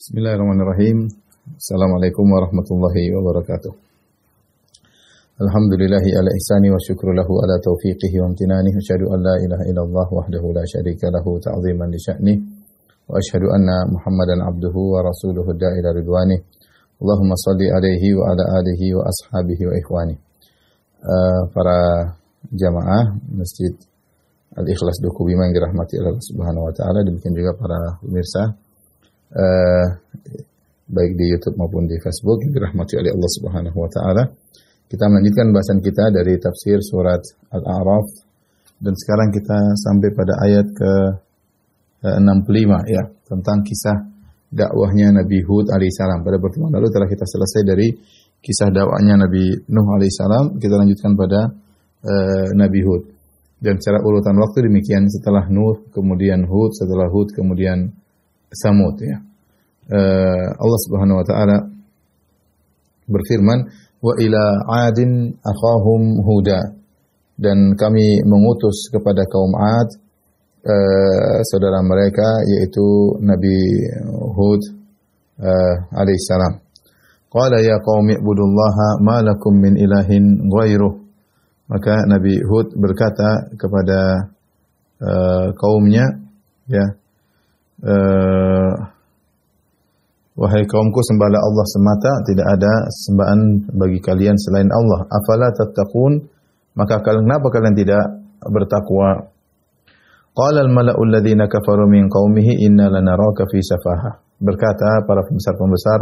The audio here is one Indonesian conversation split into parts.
Bismillahirrahmanirrahim. Assalamualaikum warahmatullahi wabarakatuh. Alhamdulillahi ala ihsani wa syukru lahu ala taufiqihi wa amtinani. Asyadu an la ilaha illallah wahdahu la syarika lahu ta'ziman li sya'ni. Wa asyhadu anna muhammadan abduhu wa rasuluhu da'ila ridwani. Allahumma salli alaihi wa ala alihi wa ashabihi wa ikhwani. Uh, para jamaah Masjid Al-Ikhlas Dukubiman dirahmati Allah Subhanahu wa taala demikian juga para pemirsa uh, baik di YouTube maupun di Facebook yang dirahmati oleh Allah Subhanahu wa taala. Kita melanjutkan bahasan kita dari tafsir surat Al-A'raf dan sekarang kita sampai pada ayat ke 65 eh, ya tentang kisah dakwahnya Nabi Hud alaihissalam. Pada pertemuan lalu telah kita selesai dari kisah dakwahnya Nabi Nuh alaihissalam, kita lanjutkan pada uh, Nabi Hud. Dan secara urutan waktu demikian setelah Nuh, kemudian Hud, setelah Hud, kemudian Samud ya. Eh, Allah Subhanahu wa taala berfirman, "Wa ila 'adin akhahum huda." Dan kami mengutus kepada kaum 'ad eh, saudara mereka yaitu Nabi Hud uh, eh, alaihissalam. Qala ya qaumi ibudullaha ma lakum min ilahin ghairuh. Maka Nabi Hud berkata kepada uh, kaumnya ya Eh, wahai kaumku sembahlah Allah semata, tidak ada sembahan bagi kalian selain Allah. Afala tattaqun? Maka kalian kenapa kalian tidak bertakwa? Qala al-mala'u alladziina kafaru min qaumihi inna lanaraka fi safaha. Berkata para pembesar-pembesar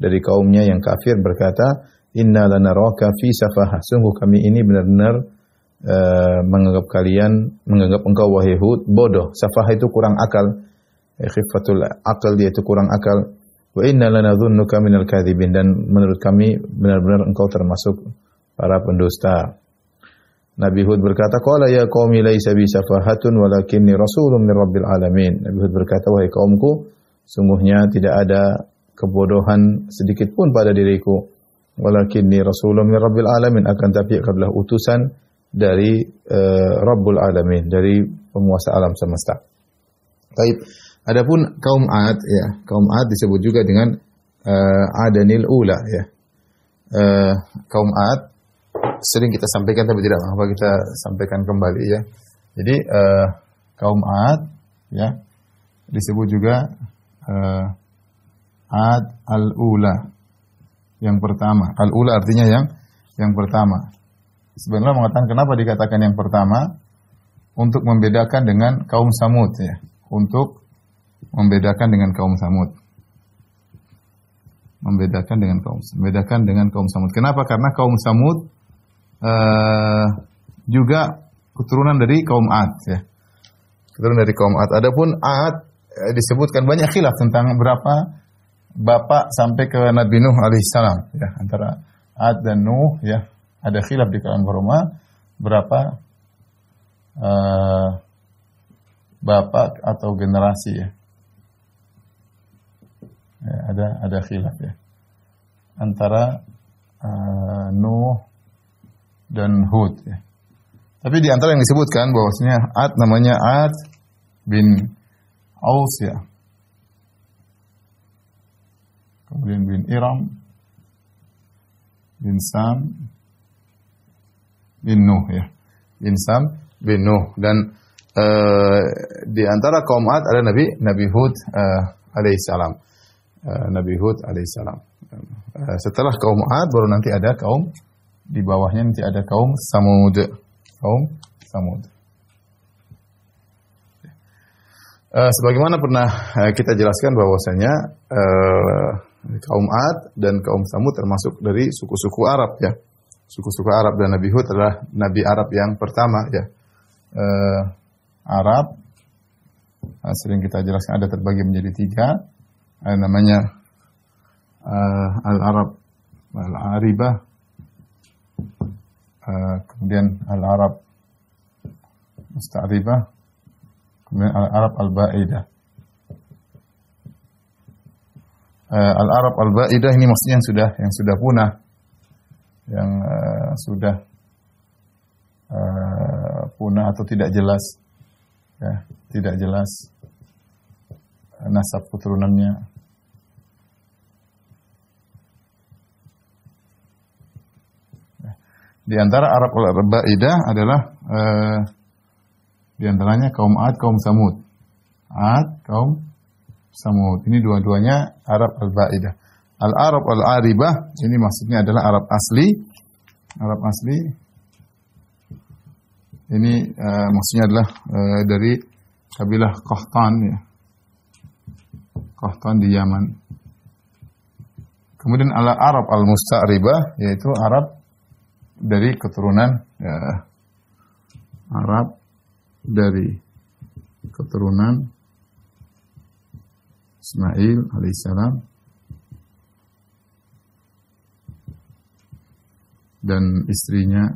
dari kaumnya yang kafir berkata, "Inna lanaraka fi safaha." Sungguh kami ini benar-benar uh, menganggap kalian menganggap engkau wahai Hud bodoh. Safaha itu kurang akal. Eh, khifatul akal dia itu kurang akal wa inna lanadhunnuka minal kadhibin dan menurut kami benar-benar engkau termasuk para pendusta Nabi Hud berkata, "Qala ya qaumi laisa bi safahatun walakinni rasulun min rabbil alamin." Nabi Hud berkata, "Wahai kaumku, sungguhnya tidak ada kebodohan sedikit pun pada diriku, walakinni rasulun min rabbil alamin." Akan tapi aku adalah utusan dari uh, Rabbul Alamin, dari penguasa alam semesta. Baik. Adapun kaum Ad ya, kaum Ad disebut juga dengan uh, Adanil Ula ya. Uh, kaum Ad sering kita sampaikan tapi tidak apa kita sampaikan kembali ya. Jadi uh, kaum Ad ya disebut juga uh, Ad al-Ula yang pertama. Al-Ula artinya yang yang pertama. Sebenarnya mengatakan kenapa dikatakan yang pertama untuk membedakan dengan kaum Samud ya. Untuk membedakan dengan kaum Samud. Membedakan dengan kaum membedakan dengan kaum Samud. Kenapa? Karena kaum Samud uh, juga keturunan dari kaum Ad ya. Keturunan dari kaum Ad. Adapun Ad eh, disebutkan banyak khilaf tentang berapa bapak sampai ke Nabi Nuh alaihissalam ya antara Ad dan Nuh ya ada khilaf di kalangan Roma berapa uh, bapak atau generasi ya ya, ada ada khilaf ya antara uh, Nuh dan Hud ya. Tapi di antara yang disebutkan bahwasanya Ad namanya Ad bin Aus ya. Kemudian bin Iram bin Sam bin Nuh ya. Bin Sam bin Nuh dan uh, di antara kaum Ad ada Nabi Nabi Hud uh, alaihissalam. salam. Eh, nabi Hud alaihissalam. Eh, setelah kaum Ad baru nanti ada kaum di bawahnya nanti ada kaum Samud. Kaum Samud. Eh, sebagaimana pernah kita jelaskan bahwasanya kaum Ad dan kaum Samud termasuk dari suku-suku Arab ya. Suku-suku Arab dan Nabi Hud adalah nabi Arab yang pertama ya. Arab sering kita jelaskan ada terbagi menjadi tiga eh, namanya uh, Al-Arab Al-Aribah uh, kemudian Al-Arab Musta'ribah kemudian Al-Arab Al-Ba'idah uh, Al-Arab Al-Ba'idah ini maksudnya yang sudah yang sudah punah yang uh, sudah uh, punah atau tidak jelas ya, tidak jelas nasab keturunannya Di antara Arab Ba'idah adalah eh, di antaranya kaum Ad, kaum Samud. Ad, kaum Samud. Ini dua-duanya Arab Al-Ba'idah. Al-Arab Al-Aribah, ini maksudnya adalah Arab asli. Arab asli. Ini uh, maksudnya adalah uh, dari kabilah Qahtan ya. Qahtan di Yaman. Kemudian ala Arab Al-Musta'ribah, yaitu Arab dari keturunan ya, Arab dari keturunan Ismail alaihissalam dan istrinya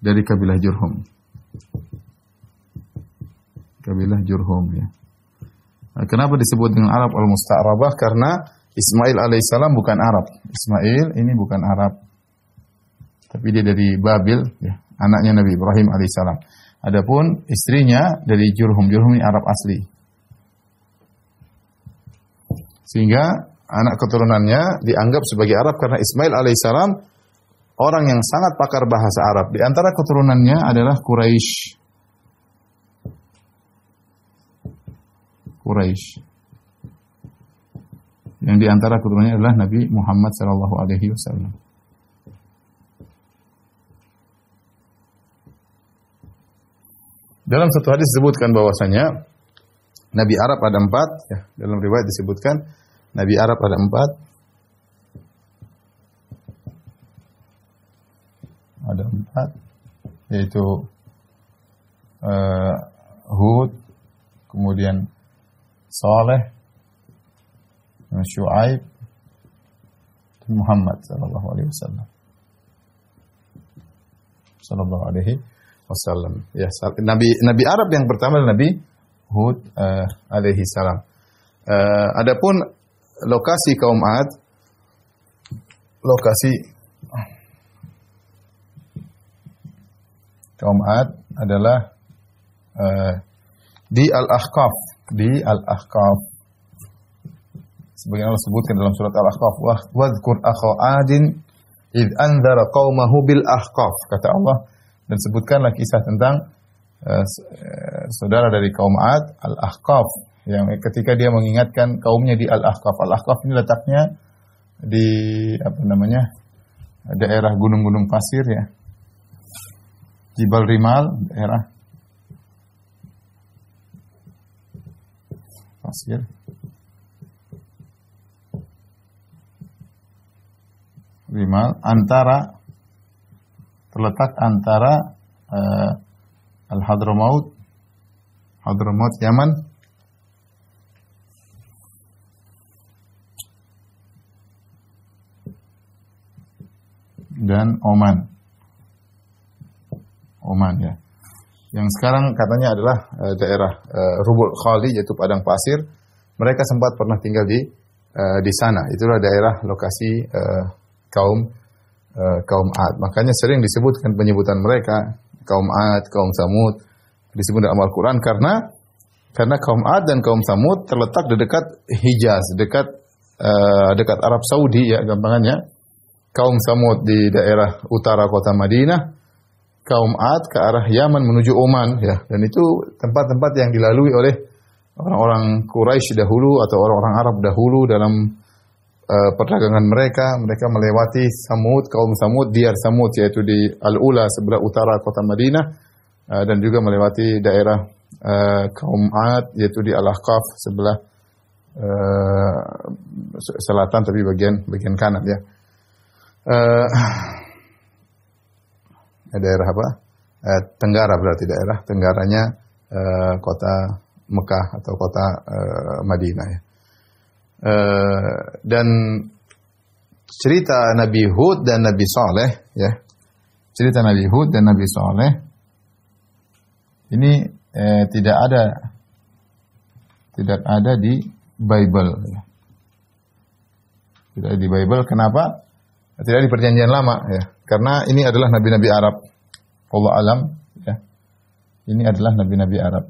dari kabilah Jurhum. Kabilah Jurhum ya. Nah, kenapa disebut dengan Arab al-Musta'rabah? Karena Ismail alaihissalam bukan Arab. Ismail ini bukan Arab. Tapi dia dari Babil, ya, anaknya Nabi Ibrahim alaihissalam. Adapun istrinya dari Jurhum, Jurhum ini Arab asli. Sehingga anak keturunannya dianggap sebagai Arab karena Ismail alaihissalam orang yang sangat pakar bahasa Arab. Di antara keturunannya adalah Quraisy. Quraisy. Yang di antara keturunannya adalah Nabi Muhammad sallallahu alaihi wasallam. Dalam satu hadis disebutkan bahwasanya Nabi Arab ada empat, ya, dalam riwayat disebutkan Nabi Arab ada empat. Ada empat, yaitu uh, Hud, kemudian Saleh, Shu'aib, dan Muhammad sallallahu alaihi wasallam. Sallallahu alaihi wasallam. Ya, Nabi Nabi Arab yang pertama adalah Nabi Hud uh, alaihi salam. Uh, adapun lokasi kaum Ad lokasi kaum Ad adalah uh, di Al-Ahqaf, di Al-Ahqaf. Sebagaimana Allah sebutkan dalam surat Al-Ahqaf, "Wadhkur akha Adin id anzara qaumahu bil Ahqaf." Kata Allah, dan sebutkanlah kisah tentang uh, saudara dari kaum Ad, Al-Ahqaf, yang ketika dia mengingatkan kaumnya di Al-Ahqaf. Al-Ahqaf ini letaknya di apa namanya? daerah gunung-gunung pasir ya. Jibal Rimal, daerah pasir. Rimal antara terletak antara uh, eh, Al Hadramaut Hadramaut Yaman dan Oman. Oman ya. Yang sekarang katanya adalah uh, daerah uh, Rubul Khali yaitu padang pasir. Mereka sempat pernah tinggal di uh, di sana. Itulah daerah lokasi uh, kaum Eh, kaum Ad. Makanya sering disebutkan penyebutan mereka kaum Ad, kaum Samud disebut dalam Al-Qur'an karena karena kaum Ad dan kaum Samud terletak di dekat Hijaz, dekat uh, dekat Arab Saudi ya gampangannya. Kaum Samud di daerah utara kota Madinah, kaum Ad ke arah Yaman menuju Oman ya dan itu tempat-tempat yang dilalui oleh orang-orang Quraisy dahulu atau orang-orang Arab dahulu dalam uh, perdagangan mereka. Mereka melewati Samud, kaum Samud, Diyar Samud, yaitu di Al-Ula, sebelah utara kota Madinah. Uh, dan juga melewati daerah uh, kaum Ad, yaitu di Al-Ahqaf, sebelah uh, selatan, tapi bagian bagian kanan ya. Uh, daerah apa? Uh, Tenggara berarti daerah Tenggaranya uh, kota Mekah atau kota uh, Madinah ya. Uh, dan cerita Nabi Hud dan Nabi Saleh ya. Cerita Nabi Hud dan Nabi Saleh ini eh, tidak ada tidak ada di Bible ya. Tidak ada di Bible kenapa? Tidak ada di perjanjian lama ya. Karena ini adalah nabi-nabi Arab. Allah alam ya. Ini adalah nabi-nabi Arab.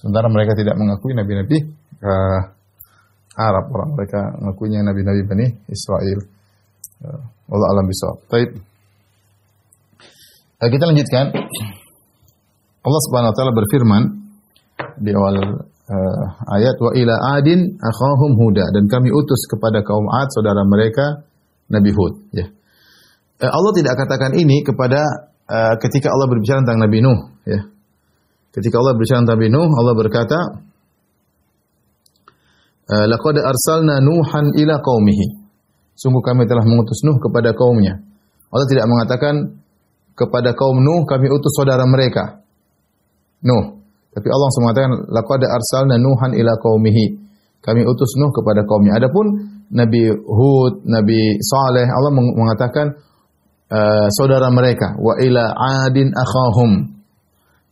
Sementara mereka tidak mengakui nabi-nabi uh, Arab orang mereka mengakuinya nabi-nabi Bani Israel. Uh, Allah alam bisa. Baik. Nah, kita lanjutkan. Allah Subhanahu wa taala berfirman di awal uh, ayat wa ila adin akhahum huda dan kami utus kepada kaum Ad saudara mereka Nabi Hud ya. Allah tidak katakan ini kepada uh, ketika Allah berbicara tentang Nabi Nuh ya. Ketika Allah berbicara tentang Nabi Nuh, Allah berkata, eh, laqad arsalna Nuhan ila qaumihi. Sungguh kami telah mengutus Nuh kepada kaumnya. Allah tidak mengatakan kepada kaum Nuh kami utus saudara mereka. Nuh. Tapi Allah mengatakan laqad arsalna Nuhan ila qaumihi. Kami utus Nuh kepada kaumnya. Adapun Nabi Hud, Nabi Saleh, Allah mengatakan uh, saudara mereka wa ila adin akhahum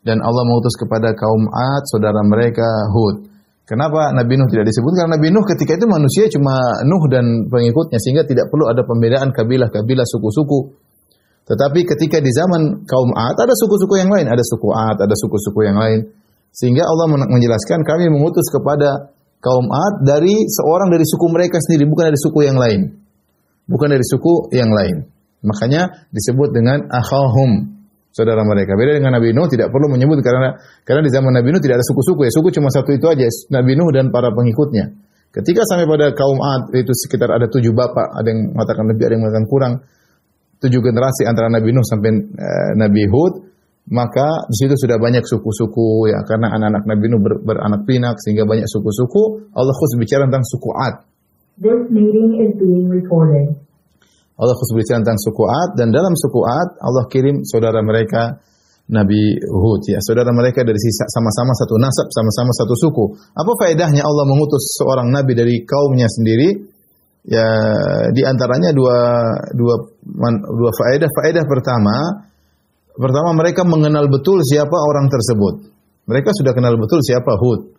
dan Allah mengutus kepada kaum Ad saudara mereka Hud. Kenapa Nabi Nuh tidak disebut? Karena Nabi Nuh ketika itu manusia cuma Nuh dan pengikutnya sehingga tidak perlu ada pembedaan kabilah-kabilah suku-suku. Tetapi ketika di zaman kaum Ad ada suku-suku yang lain, ada suku Ad, ada suku-suku yang lain. Sehingga Allah menjelaskan kami mengutus kepada kaum Ad dari seorang dari suku mereka sendiri, bukan dari suku yang lain. Bukan dari suku yang lain. Makanya disebut dengan akhahum saudara mereka. Beda dengan Nabi Nuh tidak perlu menyebut karena karena di zaman Nabi Nuh tidak ada suku-suku ya. Suku cuma satu itu aja, Nabi Nuh dan para pengikutnya. Ketika sampai pada kaum Ad itu sekitar ada tujuh bapak, ada yang mengatakan lebih, ada yang mengatakan kurang. Tujuh generasi antara Nabi Nuh sampai e, Nabi Hud, maka di situ sudah banyak suku-suku ya karena anak-anak Nabi Nuh ber, beranak pinak sehingga banyak suku-suku. Allah khusus bicara tentang suku Ad. This meeting is being recorded. Allah khusus berbicara tentang suku Ad dan dalam suku Ad Allah kirim saudara mereka Nabi Hud ya saudara mereka dari sisa sama-sama satu nasab sama-sama satu suku apa faedahnya Allah mengutus seorang nabi dari kaumnya sendiri ya di antaranya dua dua dua faedah faedah pertama pertama mereka mengenal betul siapa orang tersebut mereka sudah kenal betul siapa Hud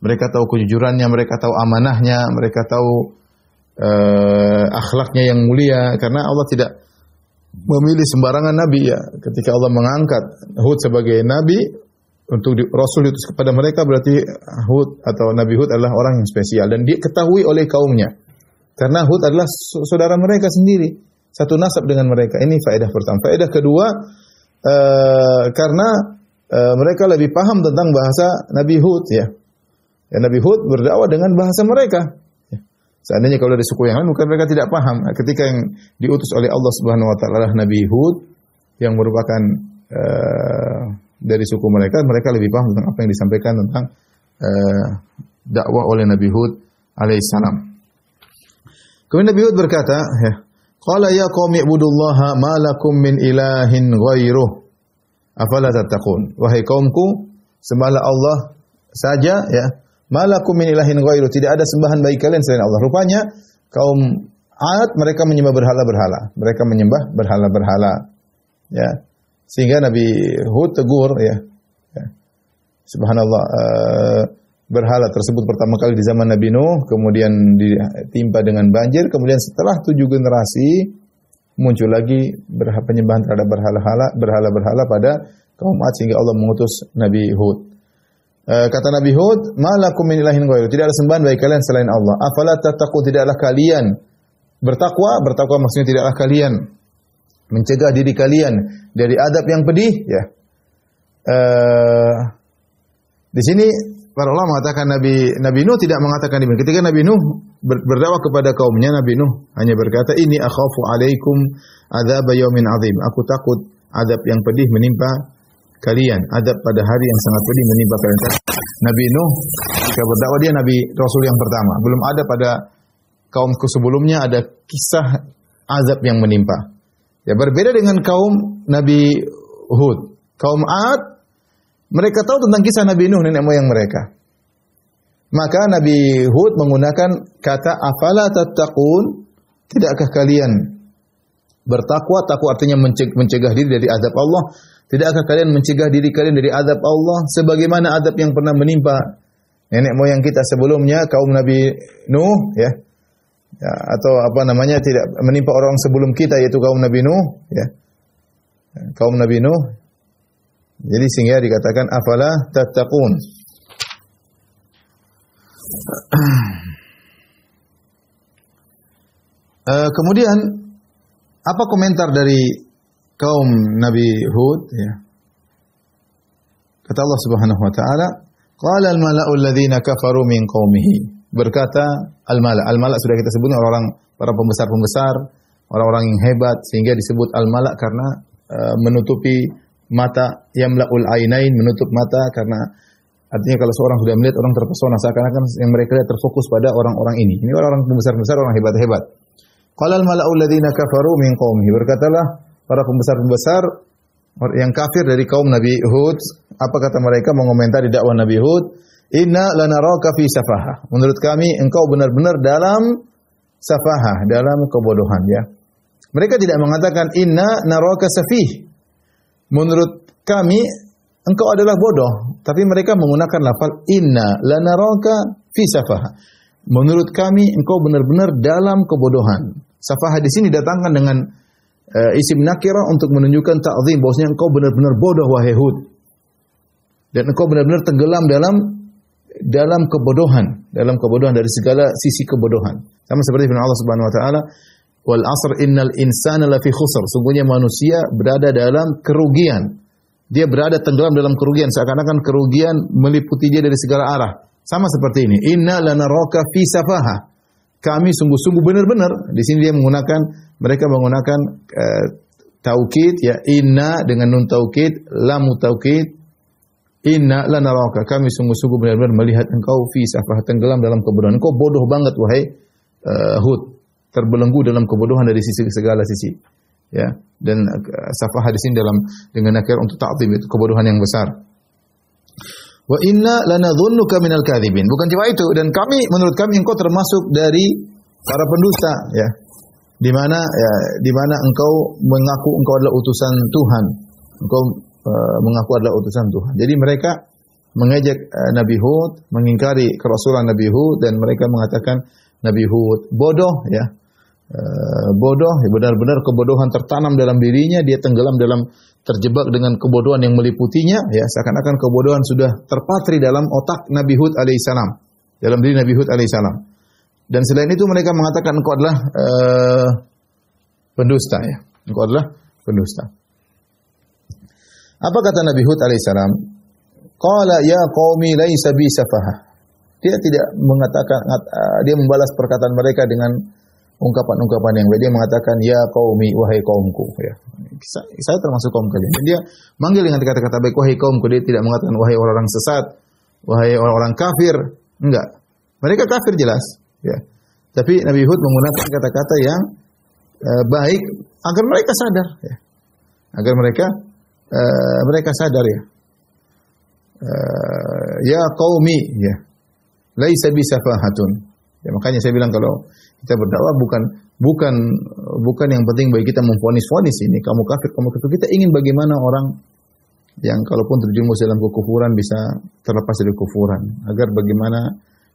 mereka tahu kejujurannya mereka tahu amanahnya mereka tahu uh, akhlaknya yang mulia karena Allah tidak memilih sembarangan nabi ya. Ketika Allah mengangkat Hud sebagai nabi untuk di, Rasul itu kepada mereka berarti Hud atau Nabi Hud adalah orang yang spesial dan diketahui oleh kaumnya. Karena Hud adalah saudara mereka sendiri, satu nasab dengan mereka. Ini faedah pertama. Faedah kedua uh, karena eh, mereka lebih paham tentang bahasa Nabi Hud ya. Ya, Nabi Hud berdakwah dengan bahasa mereka. Seandainya kalau dari suku yang lain bukan mereka tidak paham. Nah, ketika yang diutus oleh Allah Subhanahu wa taala Nabi Hud yang merupakan uh, dari suku mereka, mereka lebih paham tentang apa yang disampaikan tentang uh, dakwah oleh Nabi Hud alaihissalam. Kemudian Nabi Hud berkata, ya, "Qala ya qaumi ibudullaha ma lakum min ilahin ghairuh. Afala tattaqun?" Wahai kaumku, sembahlah Allah saja ya Malakum min ilahin ghairu, tidak ada sembahan bagi kalian selain Allah. Rupanya kaum Ad mereka menyembah berhala-berhala. Mereka menyembah berhala-berhala. Ya. Sehingga Nabi Hud tegur ya. ya. Subhanallah uh, berhala tersebut pertama kali di zaman Nabi Nuh, kemudian ditimpa dengan banjir, kemudian setelah tujuh generasi muncul lagi penyembahan terhadap berhala-berhala berhala-berhala pada kaum Ad sehingga Allah mengutus Nabi Hud. Eh, kata Nabi Hud, "Malakum min ilahin ghairu." Tidak ada sembahan bagi kalian selain Allah. Afala tattaqu tidaklah kalian bertakwa? Bertakwa maksudnya tidaklah kalian mencegah diri kalian dari adab yang pedih, ya. Uh, di sini para ulama mengatakan Nabi Nabi Nuh tidak mengatakan demikian. Ketika Nabi Nuh berdakwah kepada kaumnya, Nabi Nuh hanya berkata, "Ini akhafu alaikum adzab yaumin azim." Aku takut adab yang pedih menimpa kalian. Adab pada hari yang sangat pedih menimpa kalian. Nabi Nuh ketika berdakwah dia Nabi Rasul yang pertama. Belum ada pada kaum ke sebelumnya ada kisah azab yang menimpa. Ya berbeda dengan kaum Nabi Hud. Kaum Ad mereka tahu tentang kisah Nabi Nuh nenek moyang mereka. Maka Nabi Hud menggunakan kata afala tattaqun? Tidakkah kalian bertakwa? Takwa artinya mencegah diri dari azab Allah Tidakkah kalian mencegah diri kalian dari azab Allah sebagaimana azab yang pernah menimpa nenek moyang kita sebelumnya kaum Nabi Nuh ya. ya atau apa namanya tidak menimpa orang sebelum kita yaitu kaum Nabi Nuh ya. Kaum Nabi Nuh. Jadi sehingga dikatakan afala tattaqun. Uh, kemudian apa komentar dari kaum Nabi Hud ya. Kata Allah Subhanahu wa taala, qala al-mala'u alladziina kafaru min qaumihi. Berkata al-mala'. Al-mala' sudah kita sebut orang-orang para pembesar-pembesar, orang-orang yang hebat sehingga disebut al-mala' karena uh, menutupi mata yamla'ul ainain, menutup mata karena artinya kalau seorang sudah melihat orang terpesona seakan-akan yang mereka lihat terfokus pada orang-orang ini. Ini orang-orang pembesar-pembesar, orang hebat-hebat. Qala al-mala'u alladziina kafaru min qaumihi. Berkatalah para pembesar-pembesar yang kafir dari kaum Nabi Hud, apa kata mereka mengomentari dakwah Nabi Hud? Inna lanaraka fi safaha. Menurut kami engkau benar-benar dalam safaha, dalam kebodohan ya. Mereka tidak mengatakan inna naraka safih. Menurut kami engkau adalah bodoh, tapi mereka menggunakan lafal inna lanaraka fi safaha. Menurut kami engkau benar-benar dalam kebodohan. Safaha di sini datangkan dengan uh, isim nakira untuk menunjukkan ta'zim bahwasanya engkau benar-benar bodoh wahai Hud. Dan engkau benar-benar tenggelam dalam dalam kebodohan, dalam kebodohan dari segala sisi kebodohan. Sama seperti firman Allah Subhanahu wa taala, "Wal 'asr innal insana lafi khusr." Sungguhnya manusia berada dalam kerugian. Dia berada tenggelam dalam kerugian seakan-akan kerugian meliputi dia dari segala arah. Sama seperti ini, "Inna lanaraka fi safaha." kami sungguh-sungguh benar-benar. Di sini dia menggunakan mereka menggunakan uh, taukid ya inna dengan nun taukid, lamu taukid, Inna lanaraka kami sungguh-sungguh benar-benar melihat engkau fi safah tenggelam dalam kebodohan. Engkau bodoh banget wahai uh, Hud. Terbelenggu dalam kebodohan dari sisi segala sisi. Ya. Dan uh, safah di sini dalam dengan akhir untuk ta'zim itu kebodohan yang besar. Wa inna dhunnuka minal kadzibin. Bukan cuma itu dan kami menurut kami engkau termasuk dari para pendusta ya. Di mana ya di mana engkau mengaku engkau adalah utusan Tuhan. Engkau uh, mengaku adalah utusan Tuhan. Jadi mereka mengejek uh, Nabi Hud, mengingkari kerasulan Nabi Hud dan mereka mengatakan Nabi Hud bodoh ya. Uh, bodoh, ya, benar-benar kebodohan tertanam dalam dirinya, dia tenggelam dalam terjebak dengan kebodohan yang meliputinya ya seakan-akan kebodohan sudah terpatri dalam otak Nabi Hud alaihissalam dalam diri Nabi Hud alaihissalam dan selain itu mereka mengatakan engkau adalah eh, pendusta ya engkau adalah pendusta apa kata Nabi Hud alaihissalam qala ya qaumi laisa bi safaha dia tidak mengatakan eh, dia membalas perkataan mereka dengan ungkapan-ungkapan yang baik. Dia mengatakan ya kaumi wahai kaumku ya. Saya termasuk kaum kalian. Dia manggil dengan kata-kata baik wahai kaumku. Dia tidak mengatakan wahai orang-orang sesat, wahai orang-orang kafir. Enggak. Mereka kafir jelas ya. Tapi Nabi Hud menggunakan kata-kata yang uh, baik agar mereka sadar ya. Agar mereka uh, mereka sadar ya. Uh, ya kaumi ya. Laisa bisafahatun. Ya makanya saya bilang kalau kita berdakwah bukan bukan bukan yang penting bagi kita memfonis-fonis ini kamu kafir kamu kafir. Kita ingin bagaimana orang yang kalaupun terjerumus dalam kekufuran bisa terlepas dari kekufuran agar bagaimana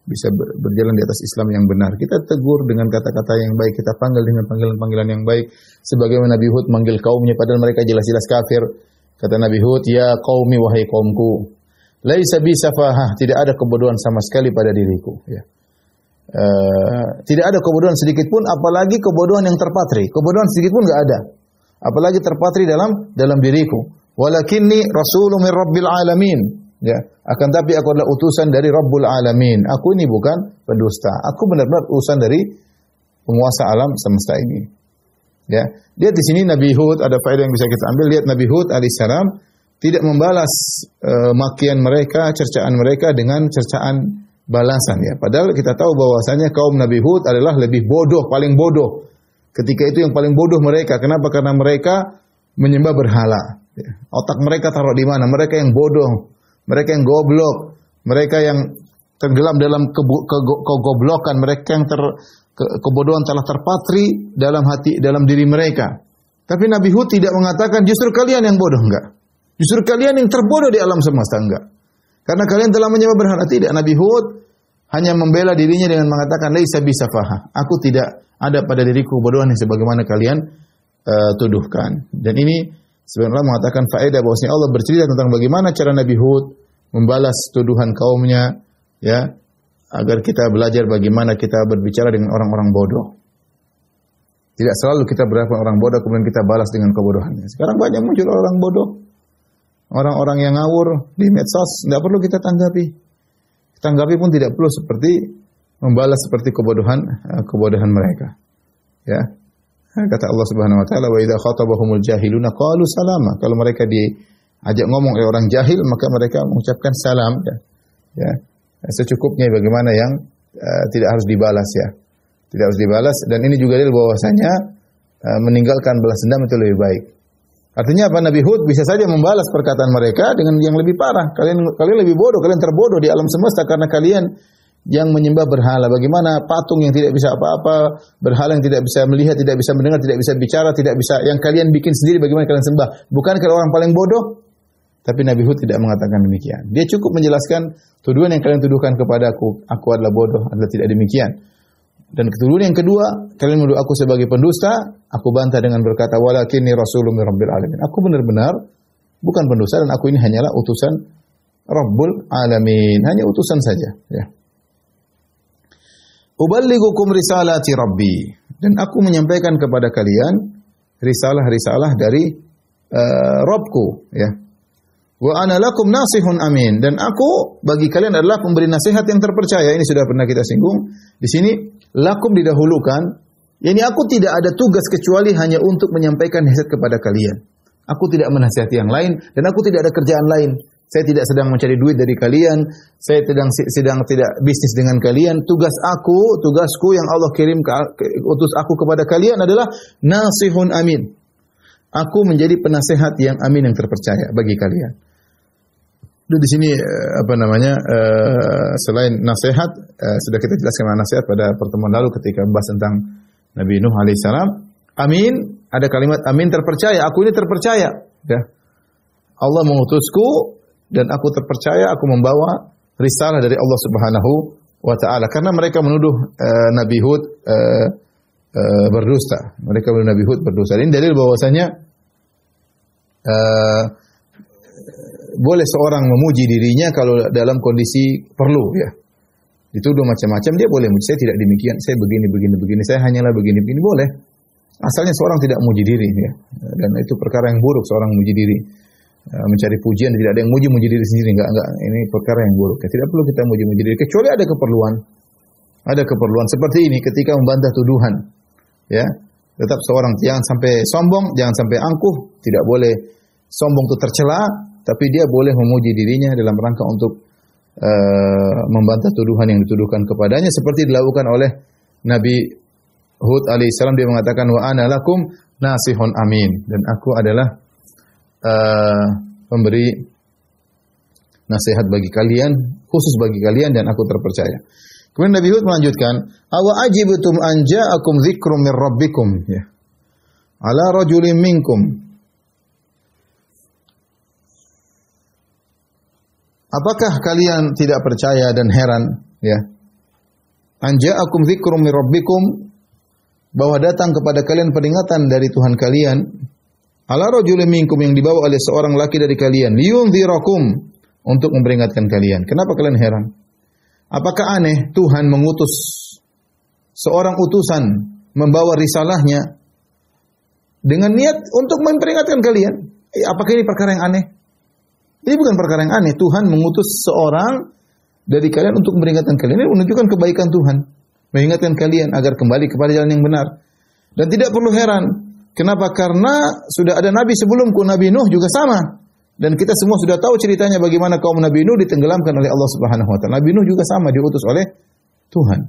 bisa berjalan di atas Islam yang benar. Kita tegur dengan kata-kata yang baik, kita panggil dengan panggilan-panggilan yang baik. Sebagaimana Nabi Hud manggil kaumnya padahal mereka jelas-jelas kafir. Kata Nabi Hud, "Ya qaumi wahai kaumku, laisa bi safahah, tidak ada kebodohan sama sekali pada diriku." Ya. Eh, ah. tidak ada kebodohan sedikit pun, apalagi kebodohan yang terpatri. Kebodohan sedikit pun nggak ada, apalagi terpatri dalam dalam diriku. Walakinni rasulun min rabbil alamin. Ya, akan tapi aku adalah utusan dari Rabbul Alamin. Aku ini bukan pendusta. Aku benar-benar utusan dari penguasa alam semesta ini. Ya, lihat di sini Nabi Hud ada faedah yang bisa kita ambil. Lihat Nabi Hud alaihissalam tidak membalas uh, makian mereka, cercaan mereka dengan cercaan balasan ya. Padahal kita tahu bahwasanya kaum Nabi Hud adalah lebih bodoh, paling bodoh. Ketika itu yang paling bodoh mereka. Kenapa? Karena mereka menyembah berhala. Ya. Otak mereka taruh di mana? Mereka yang bodoh, mereka yang goblok, mereka yang tenggelam dalam kegoblokan, mereka yang ter, ke, kebodohan telah terpatri dalam hati dalam diri mereka. Tapi Nabi Hud tidak mengatakan justru kalian yang bodoh enggak. Justru kalian yang terbodoh di alam semesta enggak. Karena kalian telah menyembah berhala. Tidak, Nabi Hud hanya membela dirinya dengan mengatakan laisa bisafaha. Aku tidak ada pada diriku kebodohan sebagaimana kalian uh, tuduhkan. Dan ini sebenarnya mengatakan faedah bahwasanya Allah bercerita tentang bagaimana cara Nabi Hud membalas tuduhan kaumnya ya agar kita belajar bagaimana kita berbicara dengan orang-orang bodoh. Tidak selalu kita berhadapan orang bodoh kemudian kita balas dengan kebodohannya. Sekarang banyak muncul orang bodoh Orang-orang yang ngawur di medsos tidak perlu kita tanggapi. Tanggapi pun tidak perlu seperti membalas seperti kebodohan eh, kebodohan mereka. Ya. Eh, kata Allah Subhanahu wa taala, "Wa idza khatabahumul jahiluna qalu salama." Kalau mereka diajak ngomong oleh orang jahil, maka mereka mengucapkan salam ya. ya. Secukupnya bagaimana yang uh, tidak harus dibalas ya. Tidak harus dibalas dan ini juga dalil bahwasanya uh, meninggalkan balas dendam itu lebih baik. Artinya apa? Nabi Hud bisa saja membalas perkataan mereka dengan yang lebih parah. Kalian kalian lebih bodoh, kalian terbodoh di alam semesta karena kalian yang menyembah berhala. Bagaimana patung yang tidak bisa apa-apa, berhala yang tidak bisa melihat, tidak bisa mendengar, tidak bisa bicara, tidak bisa yang kalian bikin sendiri bagaimana kalian sembah? Bukan kalau orang paling bodoh? Tapi Nabi Hud tidak mengatakan demikian. Dia cukup menjelaskan tuduhan yang kalian tuduhkan kepada aku, aku adalah bodoh, adalah tidak demikian. Dan keturunan yang kedua, kalian menuduh aku sebagai pendusta, aku bantah dengan berkata ni rasulun min rabbil alamin. Aku benar-benar bukan pendusta dan aku ini hanyalah utusan Rabbul alamin, hanya utusan saja, ya. Uballighukum risalati rabbi dan aku menyampaikan kepada kalian risalah-risalah dari uh, eh, Robku, ya. Wa ana lakum nasihun amin dan aku bagi kalian adalah pemberi nasihat yang terpercaya. Ini sudah pernah kita singgung. Di sini lakum didahulukan, Yani aku tidak ada tugas kecuali hanya untuk menyampaikan nasihat kepada kalian. Aku tidak menasihati yang lain dan aku tidak ada kerjaan lain. Saya tidak sedang mencari duit dari kalian, saya sedang sedang tidak bisnis dengan kalian. Tugas aku, tugasku yang Allah kirim ke utus aku kepada kalian adalah nasihun amin. Aku menjadi penasehat yang amin yang terpercaya bagi kalian di sini eh, apa namanya uh, selain nasihat uh, sudah kita jelaskan nasihat pada pertemuan lalu ketika membahas tentang Nabi Nuh alaihissalam. Amin, ada kalimat amin terpercaya. Aku ini terpercaya, ya. Allah mengutusku dan aku terpercaya. Aku membawa risalah dari Allah Subhanahu wa taala karena mereka menuduh uh, Nabi Hud uh, uh, berdusta. Mereka menuduh Nabi Hud berdusta. Ini dalil bahwasanya uh, boleh seorang memuji dirinya kalau dalam kondisi perlu ya. Dituduh macam-macam dia boleh memuji saya tidak demikian, saya begini begini begini, saya hanyalah begini begini boleh. Asalnya seorang tidak memuji diri ya. Dan itu perkara yang buruk seorang memuji diri. Eh, mencari pujian tidak ada yang memuji muji diri sendiri enggak enggak ini perkara yang buruk. Ya. tidak perlu kita memuji muji diri kecuali ada keperluan. Ada keperluan seperti ini ketika membantah tuduhan. Ya. Tetap seorang jangan sampai sombong, jangan sampai angkuh, tidak boleh sombong itu tercela, tapi dia boleh memuji dirinya dalam rangka untuk uh, membantah tuduhan yang dituduhkan kepadanya seperti dilakukan oleh Nabi Hud alaihissalam dia mengatakan wa ana lakum nasihun amin dan aku adalah uh, pemberi nasihat bagi kalian khusus bagi kalian dan aku terpercaya. Kemudian Nabi Hud melanjutkan, "Awa ajibtum an ja'akum dzikrum min rabbikum?" Ya. Ala rajulin minkum Apakah kalian tidak percaya dan heran ya? Anja akum dzikrum min rabbikum bahwa datang kepada kalian peringatan dari Tuhan kalian ala rajulin minkum yang dibawa oleh seorang laki dari kalian liyundzirakum untuk memperingatkan kalian. Kenapa kalian heran? Apakah aneh Tuhan mengutus seorang utusan membawa risalahnya dengan niat untuk memperingatkan kalian? Eh, apakah ini perkara yang aneh? Ini bukan perkara yang aneh. Tuhan mengutus seorang dari kalian untuk meringatkan kalian. Ini menunjukkan kebaikan Tuhan. Mengingatkan kalian agar kembali kepada jalan yang benar. Dan tidak perlu heran. Kenapa? Karena sudah ada nabi sebelumku, Nabi Nuh juga sama. Dan kita semua sudah tahu ceritanya bagaimana kaum Nabi Nuh ditenggelamkan oleh Allah Subhanahu wa taala. Nabi Nuh juga sama diutus oleh Tuhan.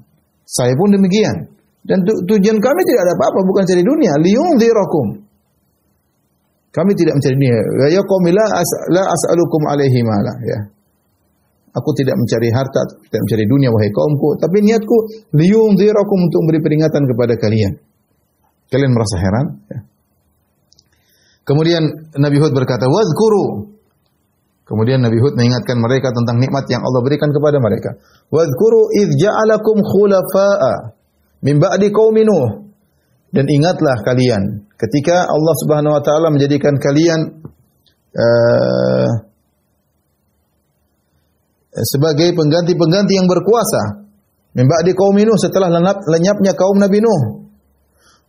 Saya pun demikian. Dan tu tujuan kami tidak ada apa-apa bukan cari dunia, liyundzirakum. Kami tidak mencari ini. Ya, la yaqumi la as'alukum alaihi mala ya. Aku tidak mencari harta, tidak mencari dunia wahai kaumku, tapi niatku liyundhirakum untuk memberi peringatan kepada kalian. Kalian merasa heran? Ya. Kemudian Nabi Hud berkata, "Wadhkuru." Kemudian Nabi Hud mengingatkan mereka tentang nikmat yang Allah berikan kepada mereka. "Wadhkuru idh ja'alakum khulafa'a min ba'di qaumin Nuh." Dan ingatlah kalian ketika Allah Subhanahu wa taala menjadikan kalian uh, sebagai pengganti-pengganti yang berkuasa min ba'di qaumi Nuh setelah lenyapnya kaum Nabi Nuh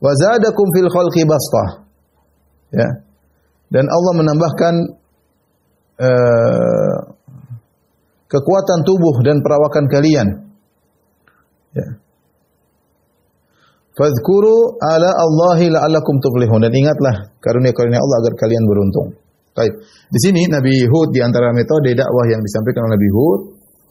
wa zadakum fil khalqi bastah ya dan Allah menambahkan uh, kekuatan tubuh dan perawakan kalian ya Fadhkuru ala Allahi la'allakum tuflihun. Dan ingatlah karunia-karunia Allah agar kalian beruntung. Baik. Di sini Nabi Hud di antara metode dakwah yang disampaikan oleh Nabi Hud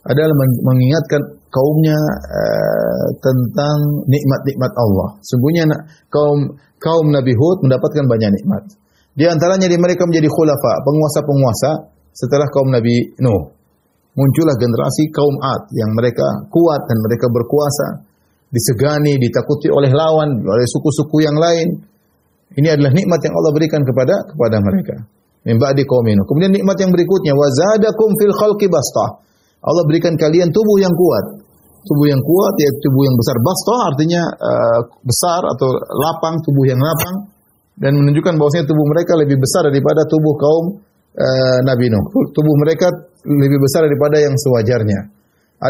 adalah mengingatkan kaumnya eh, tentang nikmat-nikmat Allah. Sungguhnya kaum kaum Nabi Hud mendapatkan banyak nikmat. Di antaranya di mereka menjadi khulafa, penguasa-penguasa setelah kaum Nabi Nuh. Muncullah generasi kaum Ad yang mereka kuat dan mereka berkuasa disegani, ditakuti oleh lawan, oleh suku-suku yang lain. Ini adalah nikmat yang Allah berikan kepada kepada mereka. Min ba'di Kemudian nikmat yang berikutnya wazadakum fil khalqi bastah. Allah berikan kalian tubuh yang kuat. Tubuh yang kuat ya tubuh yang besar. Bastah artinya uh, besar atau lapang, tubuh yang lapang dan menunjukkan bahwasanya tubuh mereka lebih besar daripada tubuh kaum uh, Nabi Nuh. Tubuh mereka lebih besar daripada yang sewajarnya.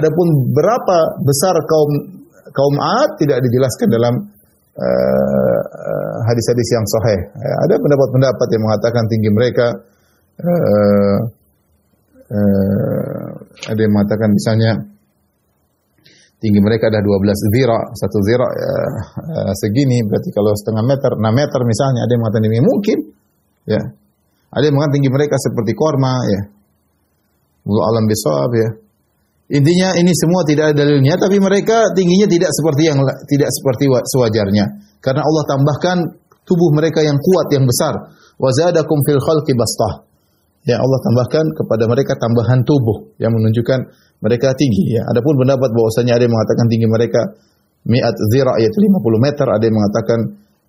Adapun berapa besar kaum kaum Ad tidak dijelaskan dalam eh, eh, hadis-hadis uh, yang sahih. Ya, ada pendapat-pendapat yang mengatakan tinggi mereka uh, uh, ada yang mengatakan misalnya tinggi mereka ada 12 zira, satu zira uh, uh, segini berarti kalau setengah meter, 6 meter misalnya ada yang mengatakan ini mungkin ya. Ada yang mengatakan tinggi mereka seperti korma ya. Allah alam bisawab ya. Intinya ini semua tidak ada dalilnya, tapi mereka tingginya tidak seperti yang tidak seperti sewajarnya. Karena Allah tambahkan tubuh mereka yang kuat, yang besar. Wazadakum fil khalqi bastah. Ya Allah tambahkan kepada mereka tambahan tubuh yang menunjukkan mereka tinggi. Ya, adapun pendapat bahwasanya ada yang mengatakan tinggi mereka mi'at zira yaitu 50 meter, ada yang mengatakan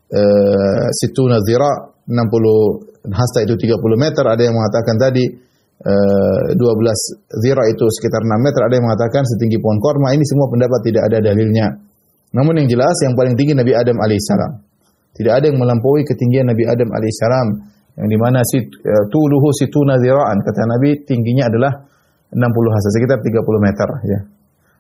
eh, situna zira 60 hasta itu 30 meter, ada yang mengatakan tadi 12 eh, zira itu sekitar 6 meter, ada yang mengatakan setinggi pohon korma. Ini semua pendapat tidak ada dalilnya. Namun yang jelas yang paling tinggi Nabi Adam alaihissalam. Tidak ada yang melampaui ketinggian Nabi Adam alaihissalam yang dimana si eh, tuluhu si tunaziraan kata Nabi tingginya adalah 60 hasa sekitar 30 meter ya.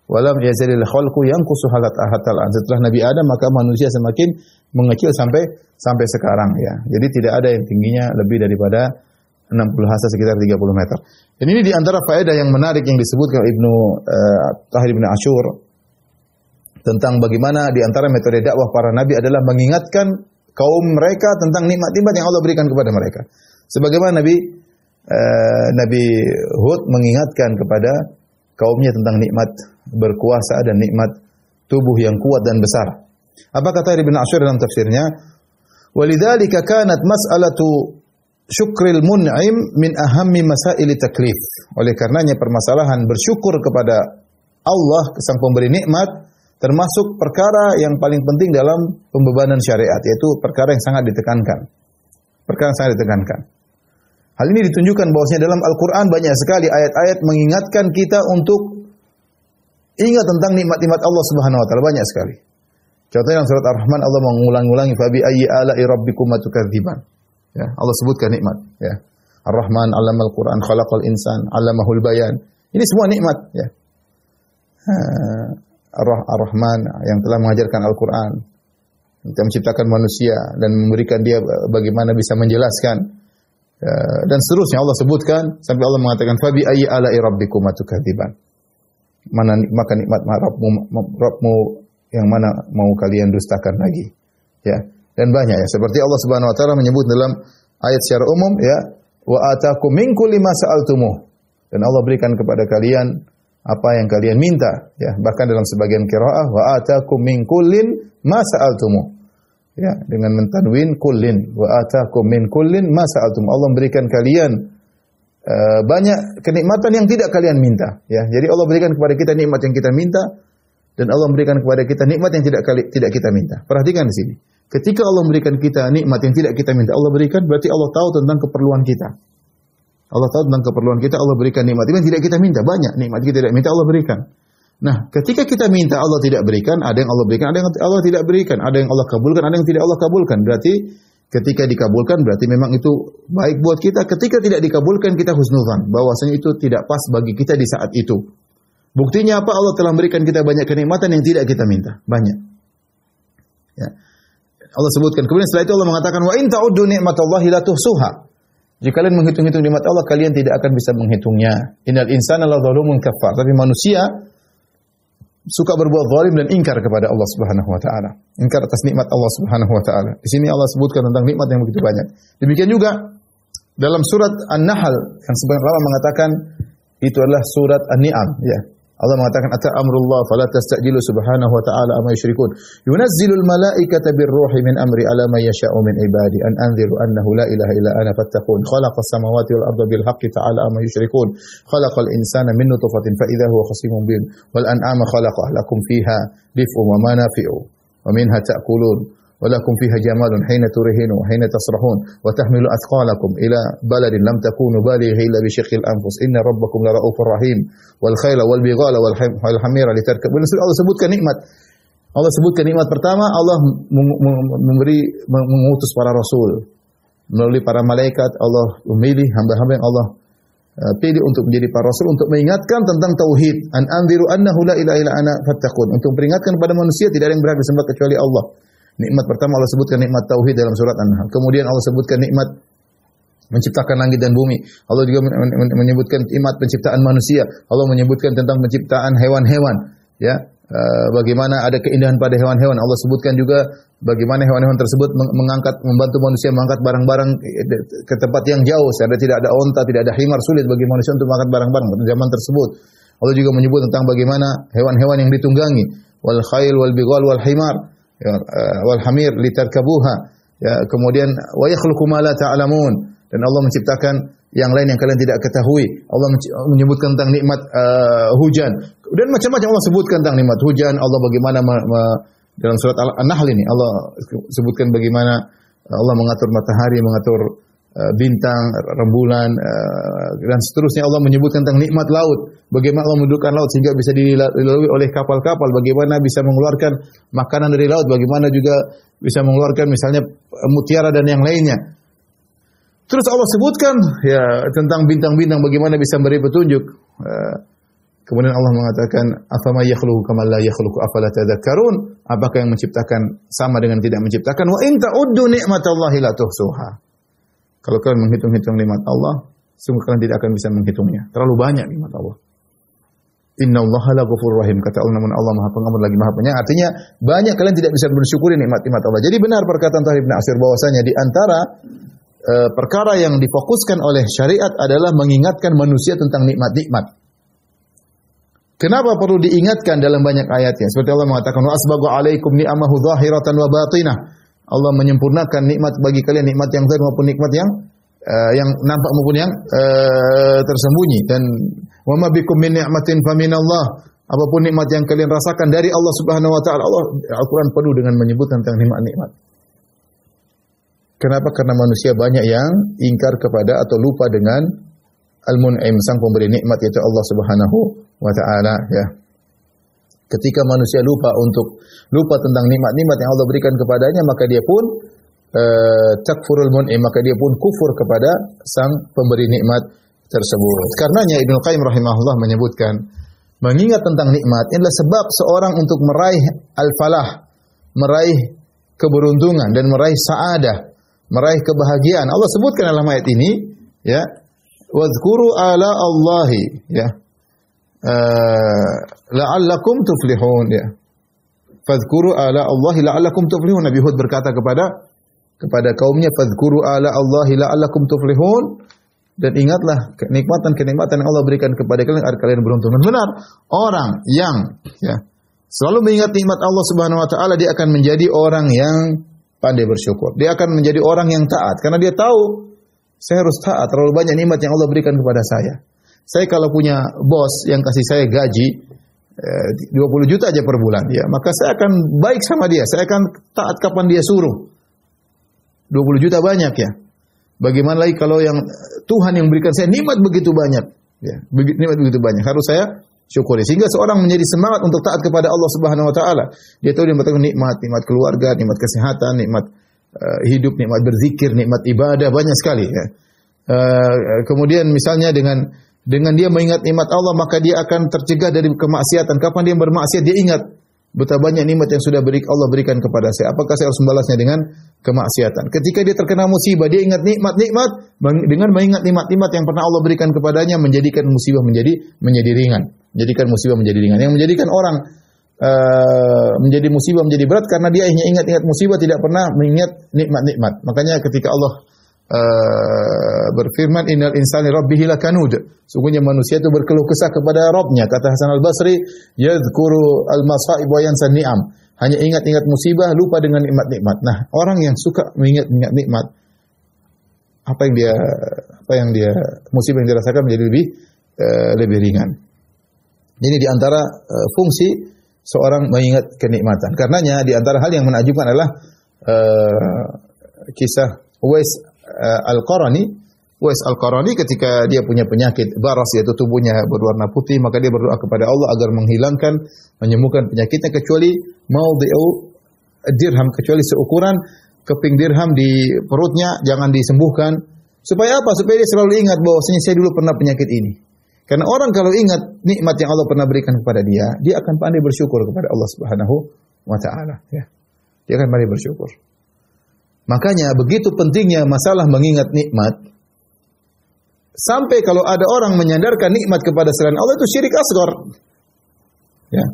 Walam yazalil khalqu yang kusuhalat ahatalan Setelah Nabi Adam maka manusia semakin mengecil sampai sampai sekarang ya. Jadi tidak ada yang tingginya lebih daripada 60 hasta sekitar 30 meter. Dan ini di antara faedah yang menarik yang disebutkan Ibnu uh, Tahir bin Ashur tentang bagaimana di antara metode dakwah para nabi adalah mengingatkan kaum mereka tentang nikmat-nikmat yang Allah berikan kepada mereka. Sebagaimana Nabi uh, Nabi Hud mengingatkan kepada kaumnya tentang nikmat berkuasa dan nikmat tubuh yang kuat dan besar. Apa kata Ibnu Ashur dalam tafsirnya? Walidzalika kanat mas'alatu syukril mun'im min ahammi masaili taklif. Oleh karenanya permasalahan bersyukur kepada Allah sang pemberi nikmat termasuk perkara yang paling penting dalam pembebanan syariat yaitu perkara yang sangat ditekankan. Perkara yang sangat ditekankan. Hal ini ditunjukkan bahwasanya dalam Al-Qur'an banyak sekali ayat-ayat mengingatkan kita untuk ingat tentang nikmat-nikmat Allah Subhanahu wa taala banyak sekali. Contohnya dalam surat Ar-Rahman Allah mengulang-ulangi fabi ayyi ala'i rabbikum matukadziban. Ya, Allah sebutkan nikmat. Ya. Ar-Rahman al Quran, khalaqal insan, alamahul bayan. Ini semua nikmat. Ya. Ar-Rahman yang telah mengajarkan Al-Quran. Kita menciptakan manusia dan memberikan dia eh, bagaimana bisa menjelaskan. Ya, dan seterusnya Allah sebutkan sampai Allah mengatakan fabi ayyi ala'i rabbikum atukadziban. Mana maka nikmat Rabbmu, Rabbmu yang mana mau kalian dustakan lagi. Ya dan banyak ya. Seperti Allah Subhanahu wa taala menyebut dalam ayat secara umum ya, wa atakum min kulli ma sa'altumuh. Dan Allah berikan kepada kalian apa yang kalian minta ya. Bahkan dalam sebagian qiraah wa atakum min kullin ma sa'altumuh. Ya, dengan mentanwin kullin wa atakum min kullin ma tumu Allah memberikan kalian Uh, banyak kenikmatan yang tidak kalian minta ya jadi Allah berikan kepada kita nikmat yang kita minta dan Allah memberikan kepada kita nikmat yang tidak kali, tidak kita minta perhatikan di sini Ketika Allah memberikan kita nikmat yang tidak kita minta, Allah berikan berarti Allah tahu tentang keperluan kita. Allah tahu tentang keperluan kita, Allah berikan nikmat yang tidak kita minta. Banyak nikmat kita tidak minta, Allah berikan. Nah, ketika kita minta Allah tidak berikan, ada yang Allah berikan, ada yang Allah tidak berikan, ada yang Allah kabulkan, ada yang tidak Allah kabulkan. Berarti ketika dikabulkan berarti memang itu baik buat kita. Ketika tidak dikabulkan kita husnuzan bahwasanya itu tidak pas bagi kita di saat itu. Buktinya apa? Allah telah memberikan kita banyak kenikmatan yang tidak kita minta, banyak. Ya. Allah sebutkan. Kemudian setelah itu Allah mengatakan wa in ta'uddu ni'matallahi la tuhsuha. Jika kalian menghitung-hitung nikmat Allah, kalian tidak akan bisa menghitungnya. Innal insana la zalumun kafar. Tapi manusia suka berbuat zalim dan ingkar kepada Allah Subhanahu wa taala. Ingkar atas nikmat Allah Subhanahu wa taala. Di sini Allah sebutkan tentang nikmat yang begitu banyak. Demikian juga dalam surat An-Nahl yang sebenarnya lama mengatakan itu adalah surat An-Ni'am, ya. Allah mengatakan ata amrullah fala tastajilu subhanahu wa ta'ala amma yusyrikun. yunazzilu al malaikata bir ruhi min amri ala man yasha'u min ibadi an anziru annahu la ilaha illa ana fattaqun. Khalaqas samawati wal arda bil haqqi ta'ala amma yusyrikun. Khalaqal insana min nutfatin fa idza huwa khasimun bin wal an'ama khalaqaha lakum fiha dif'un wa manafi'u wa minha ta'kulun. ولكم فيها جمال حين ترهنوا وحين تسرحون وتحملوا أثقالكم إلى بلد لم تكونوا بالغه إلا بشق الأنفس إن ربكم لرؤوف رحيم والخيل والبغال والحمير لتركب Allah sebutkan nikmat Allah sebutkan nikmat pertama Allah memberi mengutus para rasul melalui para malaikat Allah memilih hamba-hamba yang Allah pilih untuk menjadi para rasul untuk mengingatkan tentang tauhid an anziru annahu la ilaha illa ana fattaqun untuk peringatkan kepada manusia tidak ada yang berhak disembah kecuali Allah Nikmat pertama Allah sebutkan nikmat tauhid dalam surat An-Nahl. Kemudian Allah sebutkan nikmat menciptakan langit dan bumi. Allah juga menyebutkan nikmat penciptaan manusia. Allah menyebutkan tentang penciptaan hewan-hewan, ya. Eh, bagaimana ada keindahan pada hewan-hewan. Allah sebutkan juga bagaimana hewan-hewan tersebut mengangkat, membantu manusia mengangkat barang-barang ke tempat yang jauh. Seandainya tidak ada onta, tidak ada himar, sulit bagi manusia untuk mengangkat barang-barang pada zaman tersebut. Allah juga menyebut tentang bagaimana hewan-hewan yang ditunggangi. Wal khail, wal bigol, wal himar ya, eh, wal hamir litarkabuha ya, kemudian wa yakhluqu ma la ta'lamun dan Allah menciptakan yang lain yang kalian tidak ketahui. Allah menyebutkan tentang nikmat uh, hujan dan macam-macam Allah sebutkan tentang nikmat hujan. Allah bagaimana dalam surat An-Nahl ini Allah sebutkan bagaimana eh, Allah mengatur matahari, mengatur Eh, bintang, rembulan eh, dan seterusnya Allah menyebutkan tentang nikmat laut, bagaimana Allah mendudukkan laut sehingga bisa dilalui oleh kapal-kapal, bagaimana bisa mengeluarkan makanan dari laut, bagaimana juga bisa mengeluarkan misalnya eh, mutiara dan yang lainnya. Terus Allah sebutkan ya tentang bintang-bintang bagaimana bisa memberi petunjuk. Kemudian Allah mengatakan, "Afama yakhluqu kama la yakhluqu afala tadhakkarun?" Apakah yang menciptakan sama dengan tidak menciptakan? Wa in ta'uddu ni'matallahi la tuhsuha. Kalau kalian menghitung-hitung nikmat Allah, sungguh kalian tidak akan bisa menghitungnya. Terlalu banyak nikmat Allah. Inna Allah la rahim. Kata Allah, namun Allah maha pengampun lagi maha penyayang. Artinya, banyak kalian tidak bisa bersyukuri nikmat-nikmat Allah. Jadi benar perkataan Tahir bin Asir bahwasanya di antara e, perkara yang difokuskan oleh syariat adalah mengingatkan manusia tentang nikmat-nikmat. Kenapa perlu diingatkan dalam banyak ayatnya? Seperti Allah mengatakan, "Wa asbagu alaikum ni'amahu zahiratan wa batinah." Allah menyempurnakan nikmat bagi kalian nikmat yang zahir maupun nikmat yang uh, yang nampak maupun yang uh, tersembunyi dan wa ma bikum min ni'matin faminallah apapun nikmat yang kalian rasakan dari Allah Subhanahu wa taala Allah Al-Qur'an penuh dengan menyebutkan tentang nikmat-nikmat Kenapa? Karena manusia banyak yang ingkar kepada atau lupa dengan Al-Mun'im sang pemberi nikmat yaitu Allah Subhanahu wa taala ya. Ketika manusia lupa untuk lupa tentang nikmat-nikmat yang Allah berikan kepadanya, maka dia pun uh, mun'im, maka dia pun kufur kepada sang pemberi nikmat tersebut. Karenanya Ibnu Qayyim rahimahullah menyebutkan mengingat tentang nikmat inilah sebab seorang untuk meraih al-falah, meraih keberuntungan dan meraih saadah, meraih kebahagiaan. Allah sebutkan dalam ayat ini, ya, Wadhkuru ala Allahi, ya uh, la'allakum tuflihun ya. Fadhkuru ala Allah la'allakum tuflihun. Nabi Hud berkata kepada kepada kaumnya fadhkuru ala Allah la'allakum tuflihun dan ingatlah kenikmatan-kenikmatan yang Allah berikan kepada kalian agar kalian beruntung. Dan benar, orang yang ya, selalu mengingat nikmat Allah Subhanahu wa taala dia akan menjadi orang yang pandai bersyukur. Dia akan menjadi orang yang taat karena dia tahu saya harus taat terlalu banyak nikmat yang Allah berikan kepada saya. Saya kalau punya bos yang kasih saya gaji 20 eh, juta aja per bulan ya, maka saya akan baik sama dia, saya akan taat kapan dia suruh. 20 juta banyak ya. Bagaimana lagi kalau yang eh, Tuhan yang berikan saya nikmat begitu banyak ya, nikmat begitu banyak. Harus saya syukuri sehingga seorang menjadi semangat untuk taat kepada Allah Subhanahu wa taala. Dia tahu dia mendapatkan nikmat, nikmat keluarga, nikmat kesehatan, nikmat uh, hidup, nikmat berzikir, nikmat ibadah banyak sekali ya. Uh, kemudian misalnya dengan dengan dia mengingat nikmat Allah maka dia akan tercegah dari kemaksiatan. Kapan dia bermaksiat dia ingat betapa banyak nikmat yang sudah beri Allah berikan kepada saya. Apakah saya harus membalasnya dengan kemaksiatan? Ketika dia terkena musibah, dia ingat nikmat-nikmat dengan mengingat nikmat-nikmat yang pernah Allah berikan kepadanya menjadikan musibah menjadi menjadi ringan. Menjadikan musibah menjadi ringan. Yang menjadikan orang uh, menjadi musibah menjadi berat karena dia hanya ingat-ingat musibah tidak pernah mengingat nikmat-nikmat. Makanya ketika Allah Eh, berfirman innal insani rabbihi lakanud. Sungguhnya manusia itu berkeluh kesah kepada Rabbnya. Kata Hasan Al-Basri, yadhkuru al-masaib wa yansa ni'am. Hanya ingat-ingat musibah, lupa dengan nikmat-nikmat. Nah, orang yang suka mengingat-ingat nikmat, apa yang dia apa yang dia musibah yang dirasakan menjadi lebih uh, lebih ringan. Jadi di antara uh, fungsi seorang mengingat kenikmatan. Karenanya di antara hal yang menakjubkan adalah uh, kisah Uwais uh, Al-Qarani, Wais Al-Qarani ketika dia punya penyakit baras yaitu tubuhnya berwarna putih, maka dia berdoa kepada Allah agar menghilangkan, menyembuhkan penyakitnya kecuali maudhi'u dirham kecuali seukuran keping dirham di perutnya jangan disembuhkan. Supaya apa? Supaya dia selalu ingat bahwasanya saya dulu pernah penyakit ini. Karena orang kalau ingat nikmat yang Allah pernah berikan kepada dia, dia akan pandai bersyukur kepada Allah Subhanahu wa taala, ya. Dia akan pandai bersyukur. Makanya begitu pentingnya masalah mengingat nikmat. Sampai kalau ada orang menyandarkan nikmat kepada selain Allah itu syirik asgor. Ya.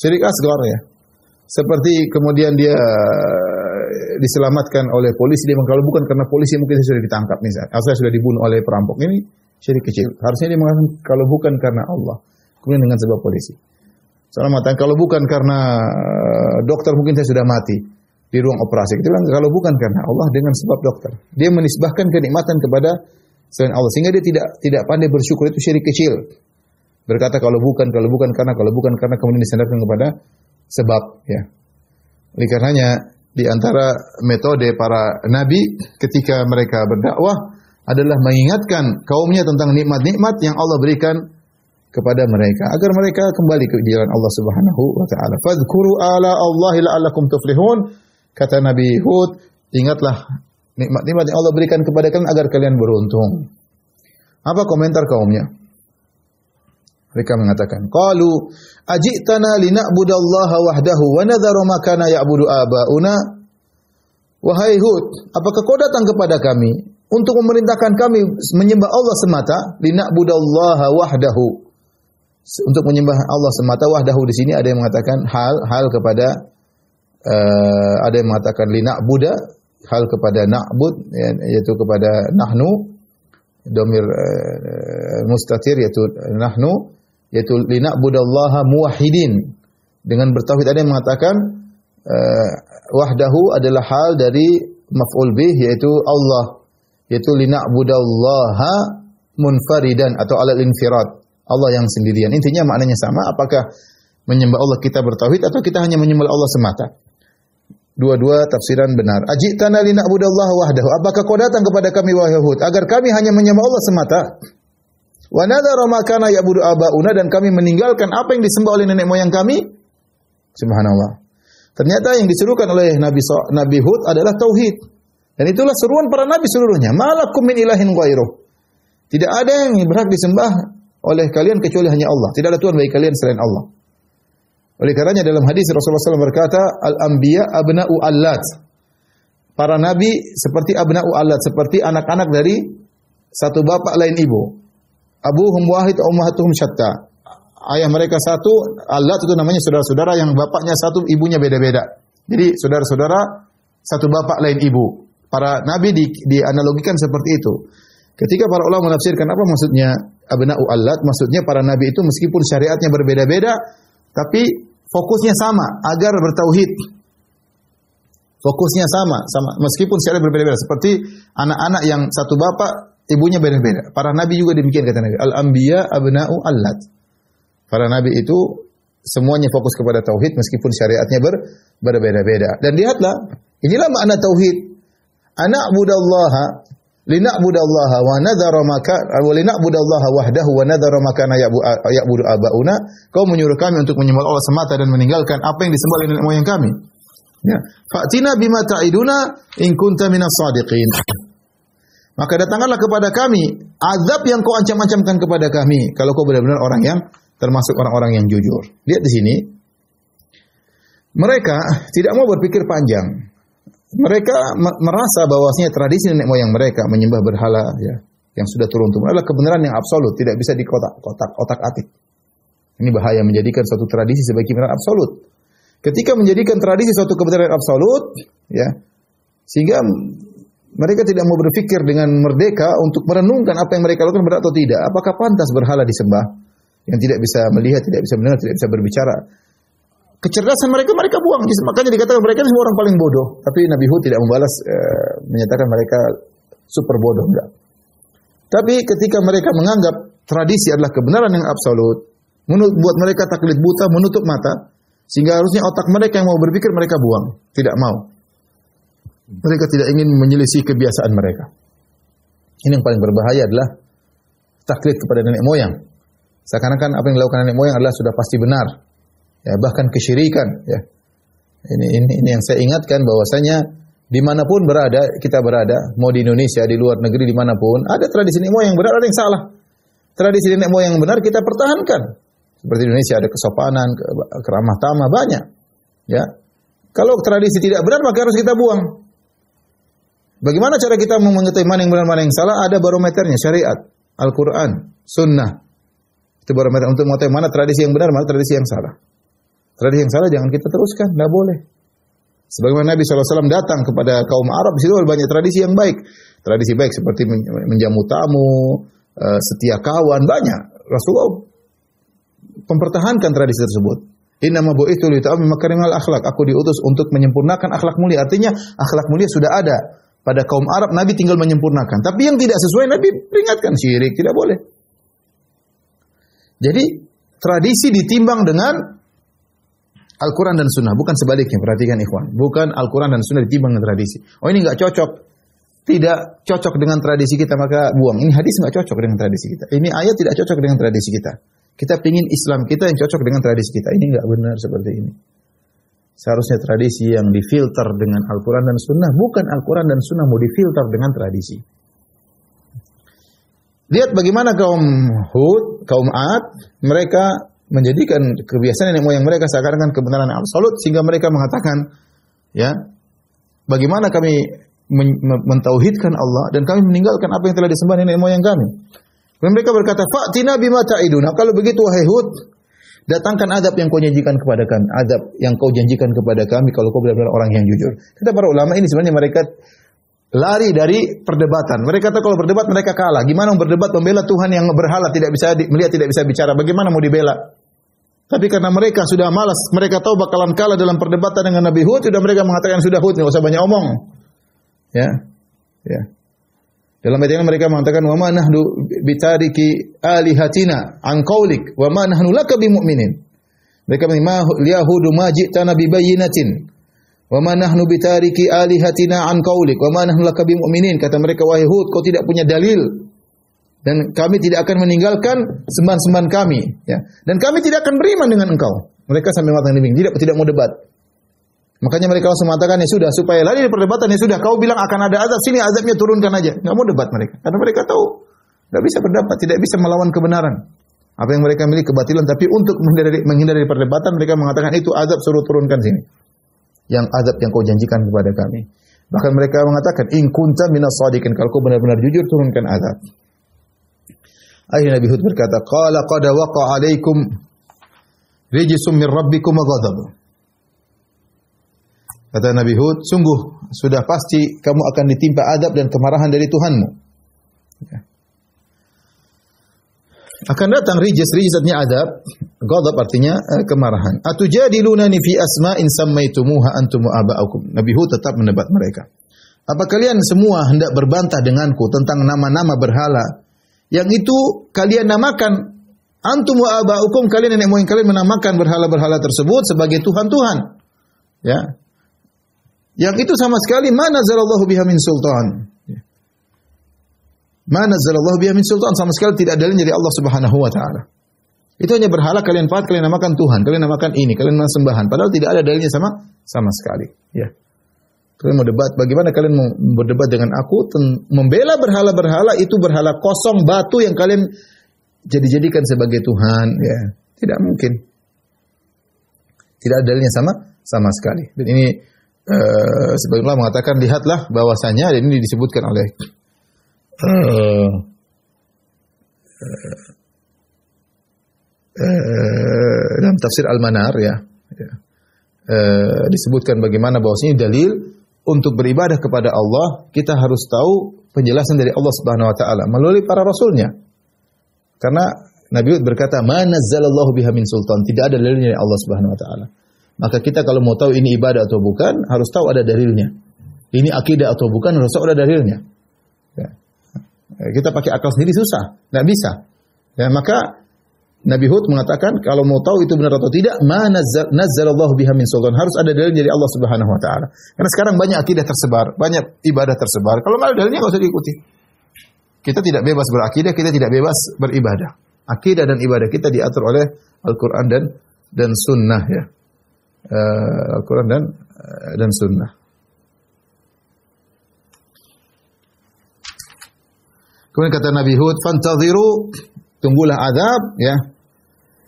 Syirik asgor ya. Seperti kemudian dia eh, diselamatkan oleh polisi dia kalau bukan karena polisi mungkin saya sudah ditangkap misalnya saya sudah dibunuh oleh perampok ini syirik kecil harusnya dia mengatakan kalau bukan karena Allah kemudian dengan sebab polisi Selamatkan kalau bukan karena eh, dokter mungkin saya sudah mati di ruang operasi. Kita bilang kalau bukan karena Allah dengan sebab dokter. Dia menisbahkan kenikmatan kepada selain Allah sehingga dia tidak tidak pandai bersyukur itu syirik kecil. Berkata kalau bukan, kalau bukan karena, kalau bukan karena kemudian disandarkan kepada sebab ya. Oleh karenanya di antara metode para nabi ketika mereka berdakwah adalah mengingatkan kaumnya tentang nikmat-nikmat yang Allah berikan kepada mereka agar mereka kembali ke jalan Allah Subhanahu wa taala. Fadhkuru ala Allahi la'allakum tuflihun Kata Nabi Hud, ingatlah nikmat-nikmat yang Allah berikan kepada kalian agar kalian beruntung. Apa komentar kaumnya? Mereka mengatakan, "Qalu ajitana lina'budallaha wahdahu wa nadharu ma kana ya'budu aba'una." Wahai Hud, apakah kau datang kepada kami untuk memerintahkan kami menyembah Allah semata? Lina'budallaha wahdahu. Untuk menyembah Allah semata wahdahu di sini ada yang mengatakan hal hal kepada uh, ada yang mengatakan lina buddha hal kepada na'bud yaitu ya, kepada nahnu domir uh, mustatir yaitu nahnu yaitu lina budallaha muwahhidin dengan bertauhid ada yang mengatakan uh, wahdahu adalah hal dari maf'ul bih yaitu Allah yaitu lina budallaha munfaridan atau alal infirat Allah yang sendirian intinya maknanya sama apakah menyembah Allah kita bertauhid atau kita hanya menyembah Allah semata Dua-dua tafsiran benar. Ajitana lina'budallah wahdahu. Apakah kau datang kepada kami wahai Hud agar kami hanya menyembah Allah semata? Wa nadhara ma kana ya'budu abauna dan kami meninggalkan apa yang disembah oleh nenek moyang kami? Subhanallah. Ternyata yang disuruhkan oleh Nabi so Nabi Hud adalah tauhid. Dan itulah seruan para nabi seluruhnya. Malakum min ilahin ghairuh. Tidak ada yang berhak disembah oleh kalian kecuali hanya Allah. Tidak ada tuhan bagi kalian selain Allah. Oleh karenanya dalam hadis Rasulullah SAW berkata, Al-anbiya abna'u allat. Para nabi seperti abna'u allat, seperti anak-anak dari satu bapak lain ibu. Abuhum wahid ummahatuhum syatta. Ayah mereka satu, allat itu namanya saudara-saudara yang bapaknya satu, ibunya beda-beda. Jadi saudara-saudara satu bapak lain ibu. Para nabi di, dianalogikan seperti itu. Ketika para ulama menafsirkan apa maksudnya abna'u allat, maksudnya para nabi itu meskipun syariatnya berbeda-beda, tapi Fokusnya sama agar bertauhid. Fokusnya sama, sama meskipun secara berbeda-beda seperti anak-anak yang satu bapak ibunya beda-beda. Para nabi juga demikian kata Nabi. Al-anbiya abna'u allat. Para nabi itu semuanya fokus kepada tauhid meskipun syariatnya ber, berbeda-beda. Dan lihatlah, inilah makna tauhid. Anak budallaha lina'budallaha wa nadhara maka wa lina'budallaha wahdahu wa nadhara maka ya'budu abauna kau menyuruh kami untuk menyembah Allah semata dan meninggalkan apa yang disembah oleh nenek moyang kami ya fa'tina bima ta'iduna in kunta minas sadiqin maka datanglah kepada kami azab yang kau ancam-ancamkan kepada kami kalau kau benar-benar orang yang termasuk orang-orang yang jujur lihat di sini mereka tidak mau berpikir panjang mereka merasa bahwasanya tradisi nenek moyang mereka menyembah berhala ya yang sudah turun temurun adalah kebenaran yang absolut, tidak bisa dikotak-kotak otak-atik. Ini bahaya menjadikan suatu tradisi sebagai kebenaran absolut. Ketika menjadikan tradisi suatu kebenaran absolut, ya, sehingga mereka tidak mau berpikir dengan merdeka untuk merenungkan apa yang mereka lakukan benar atau tidak. Apakah pantas berhala disembah? Yang tidak bisa melihat, tidak bisa mendengar, tidak bisa berbicara kecerdasan mereka mereka buang. Makanya dikatakan mereka semua orang paling bodoh. Tapi Nabi Hud tidak membalas e, menyatakan mereka super bodoh enggak. Tapi ketika mereka menganggap tradisi adalah kebenaran yang absolut, menurut buat mereka taklid buta menutup mata sehingga harusnya otak mereka yang mau berpikir mereka buang, tidak mau. Mereka tidak ingin menyelisih kebiasaan mereka. Ini yang paling berbahaya adalah taklid kepada nenek moyang. Seakan-akan apa yang dilakukan nenek moyang adalah sudah pasti benar ya bahkan kesyirikan ya. Ini ini, ini yang saya ingatkan bahwasanya dimanapun berada kita berada, mau di Indonesia, di luar negeri dimanapun, ada tradisi nenek moyang yang benar, ada yang salah. Tradisi nenek moyang yang benar kita pertahankan. Seperti di Indonesia ada kesopanan, keramah tamah banyak. Ya. Kalau tradisi tidak benar maka harus kita buang. Bagaimana cara kita mengetahui mana yang benar mana yang salah? Ada barometernya syariat, Al-Qur'an, sunnah. Itu barometer untuk mengetahui mana tradisi yang benar, mana tradisi yang salah. Tradisi yang salah jangan kita teruskan, tidak boleh. Sebagaimana Nabi SAW datang kepada kaum Arab, di situ banyak tradisi yang baik. Tradisi baik seperti menjamu tamu, eh, setia kawan, banyak. Rasulullah mempertahankan tradisi tersebut. Inna itu liuta'ami makarimal akhlak. Aku diutus untuk menyempurnakan akhlak mulia. Artinya akhlak mulia sudah ada. Pada kaum Arab Nabi tinggal menyempurnakan. Tapi yang tidak sesuai Nabi peringatkan syirik tidak boleh. Jadi tradisi ditimbang dengan Al-Quran dan Sunnah, bukan sebaliknya. Perhatikan ikhwan, bukan Al-Quran dan Sunnah ditimbang dengan tradisi. Oh ini nggak cocok, tidak cocok dengan tradisi kita maka buang. Ini hadis nggak cocok dengan tradisi kita. Ini ayat tidak cocok dengan tradisi kita. Kita pingin Islam kita yang cocok dengan tradisi kita. Ini nggak benar seperti ini. Seharusnya tradisi yang difilter dengan Al-Quran dan Sunnah, bukan Al-Quran dan Sunnah mau difilter dengan tradisi. Lihat bagaimana kaum Hud, kaum Ad, mereka menjadikan kebiasaan nenek moyang mereka seakan-akan kan kebenaran absolut sehingga mereka mengatakan ya bagaimana kami mentauhidkan Allah dan kami meninggalkan apa yang telah disembah nenek moyang kami. Dan mereka berkata, "Fa'tina bima ta'iduna." Kalau begitu wahai Hud, datangkan azab yang kau janjikan kepada kami, azab yang kau janjikan kepada kami kalau kau benar-benar orang yang jujur. kita para ulama ini sebenarnya mereka lari dari perdebatan. Mereka kata kalau berdebat mereka kalah. Gimana berdebat membela Tuhan yang berhala tidak bisa melihat tidak bisa bicara. Bagaimana mau dibela? Tapi karena mereka sudah malas, mereka tahu bakalan kalah dalam perdebatan dengan Nabi Hud, sudah mereka mengatakan sudah Hud, nggak usah banyak omong. Ya. Ya. Dalam ayat ini mereka mengatakan wa ma nahnu bitariki alihatina an qaulik wa ma nahnu laka bimumin. Mereka mengimah yahudu ma ji'tana bi bayyinatin wa ma nahnu bitariki alihatina an qaulik wa ma nahnu laka bimumin. Kata mereka wahai Hud kau tidak punya dalil dan kami tidak akan meninggalkan sembahan-sembahan kami ya dan kami tidak akan beriman dengan engkau mereka sambil mengatakan demikian tidak tidak mau debat makanya mereka langsung mengatakan ya sudah supaya lari dari perdebatan ya sudah kau bilang akan ada azab sini azabnya turunkan aja nggak mau debat mereka karena mereka tahu nggak bisa berdebat tidak bisa melawan kebenaran apa yang mereka miliki kebatilan tapi untuk menghindari, menghindari perdebatan mereka mengatakan itu azab suruh turunkan sini yang azab yang kau janjikan kepada kami bahkan mereka mengatakan in kunta minas sadiqin kalau kau benar-benar jujur turunkan azab Akhirnya Nabi Hud berkata, "Qala qad waqa'a 'alaikum rijsum min rabbikum ghadab." Kata Nabi Hud, sungguh sudah pasti kamu akan ditimpa adab dan kemarahan dari Tuhanmu. Ya. Akan datang rijis, rijis artinya adab, ghadab artinya eh, kemarahan. Atujadilunani fi asma'in sammaitumuha antum aba'akum. Nabi Hud tetap menebat mereka. Apa kalian semua hendak berbantah denganku tentang nama-nama berhala yang itu kalian namakan antum wa abaukum kalian nenek moyang kalian menamakan berhala-berhala tersebut sebagai tuhan-tuhan. Ya. Yang itu sama sekali mana zalallahu biha min sultan. Ya. Mana zalallahu biha min sultan sama sekali tidak ada dari Allah Subhanahu wa taala. Itu hanya berhala kalian pahat, kalian namakan Tuhan, kalian namakan ini, kalian namakan sembahan. Padahal tidak ada dalilnya sama sama sekali. Ya. Kalian mau debat, bagaimana kalian mau berdebat dengan aku? Membela berhala-berhala itu berhala kosong batu yang kalian jadi-jadikan sebagai Tuhan. Ya, tidak mungkin. Tidak ada dalilnya sama sama sekali. Dan ini uh, eh, sebagian mengatakan lihatlah bahwasanya dan ini disebutkan oleh uh, uh, uh, dalam tafsir Al-Manar ya. ya. Uh, disebutkan bagaimana bahwasanya dalil untuk beribadah kepada Allah, kita harus tahu penjelasan dari Allah Subhanahu wa taala melalui para rasulnya. Karena Nabi berkata, mana biha min sultan." Tidak ada dalilnya dari Allah Subhanahu wa taala. Maka kita kalau mau tahu ini ibadah atau bukan, harus tahu ada dalilnya. Ini akidah atau bukan, harus tahu ada dalilnya. Ya. Kita pakai akal sendiri susah, nggak bisa. Ya, maka Nabi Hud mengatakan kalau mau tahu itu benar atau tidak, mana nazzalallahu biha min sultan. Harus ada dalil dari Allah Subhanahu wa taala. Karena sekarang banyak akidah tersebar, banyak ibadah tersebar. Kalau malah dalilnya enggak usah diikuti. Kita tidak bebas berakidah, kita tidak bebas beribadah. Akidah dan ibadah kita diatur oleh Al-Qur'an dan dan sunnah ya. Eh, Al-Qur'an dan eh, dan sunnah. Kemudian kata Nabi Hud, "Fantaziru tunggulah azab ya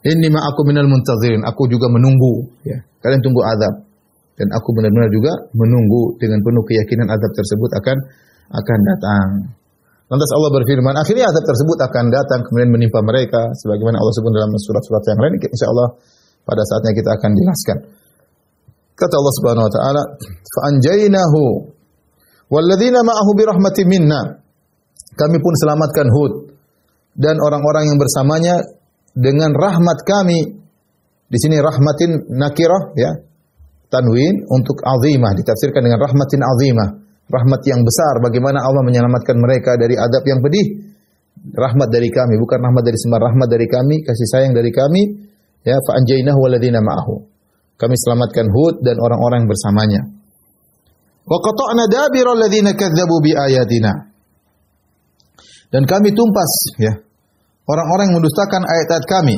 ini ma aku minal muntazirin. Aku juga menunggu. Ya. Kalian tunggu azab. Dan aku benar-benar juga menunggu dengan penuh keyakinan azab tersebut akan akan datang. Lantas Allah berfirman, akhirnya azab tersebut akan datang kemudian menimpa mereka sebagaimana Allah sebut dalam surat-surat yang lain. Insya Allah pada saatnya kita akan jelaskan. Kata Allah Subhanahu wa taala, "Fa وَالَّذِينَ walladzina ma'ahu مِنَّا minna." Kami pun selamatkan Hud dan orang-orang yang bersamanya dengan rahmat kami. Di sini rahmatin nakirah ya. Tanwin untuk azimah ditafsirkan dengan rahmatin azimah. Rahmat yang besar bagaimana Allah menyelamatkan mereka dari adab yang pedih. Rahmat dari kami bukan rahmat dari sembar rahmat dari kami, kasih sayang dari kami ya fa anjaynahu walladzina ma'ahu. Kami selamatkan Hud dan orang-orang bersamanya. Wa qata'na dabira kadzdzabu ayatina. Dan kami tumpas ya orang-orang yang mendustakan ayat-ayat kami.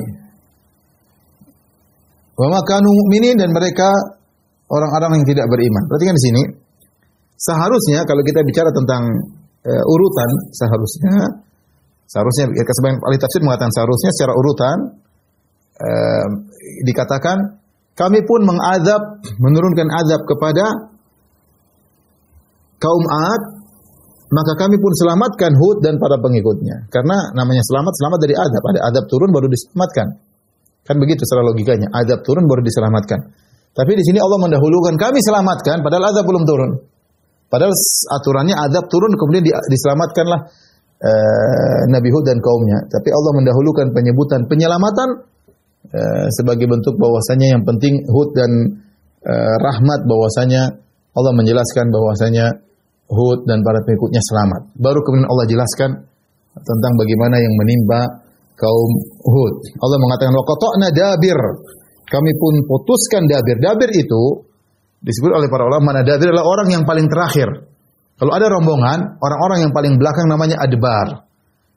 Wa makanu mu'minin dan mereka orang-orang yang tidak beriman. Perhatikan di sini. Seharusnya kalau kita bicara tentang e, urutan seharusnya seharusnya ya, sebagian ahli tafsir mengatakan seharusnya secara urutan e, dikatakan kami pun mengazab menurunkan azab kepada kaum Ad maka kami pun selamatkan Hud dan para pengikutnya. Karena namanya selamat, selamat dari adab. Ada adab turun baru diselamatkan. Kan begitu secara logikanya. Adab turun baru diselamatkan. Tapi di sini Allah mendahulukan kami selamatkan padahal adab belum turun. Padahal aturannya adab turun kemudian diselamatkanlah eh, Nabi Hud dan kaumnya. Tapi Allah mendahulukan penyebutan penyelamatan eh, sebagai bentuk bahwasanya yang penting Hud dan eh, rahmat bahwasanya Allah menjelaskan bahwasanya Hud dan para pengikutnya selamat. Baru kemudian Allah jelaskan tentang bagaimana yang menimba kaum Hud. Allah mengatakan wa qata'na dabir. Kami pun putuskan dabir. Dabir itu disebut oleh para ulama mana dabir adalah orang yang paling terakhir. Kalau ada rombongan, orang-orang yang paling belakang namanya adbar.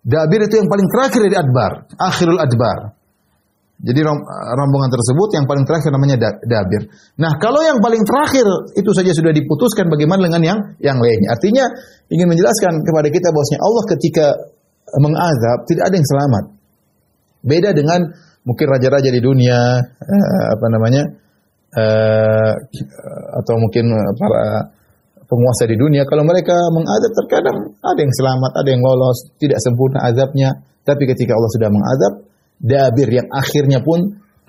Dabir itu yang paling terakhir dari adbar, akhirul adbar. Jadi eh, rombongan tersebut yang paling terakhir namanya dabir. Nah, kalau yang paling terakhir itu saja sudah diputuskan bagaimana dengan yang yang lainnya. Artinya ingin menjelaskan kepada kita bahwasanya Allah ketika mengazab tidak ada yang selamat. Beda dengan mungkin raja-raja di dunia eh, apa namanya? Eh, atau mungkin para penguasa di dunia kalau mereka mengazab terkadang ada yang selamat, ada yang lolos, tidak sempurna azabnya, tapi ketika Allah sudah mengazab, Dabir yang akhirnya pun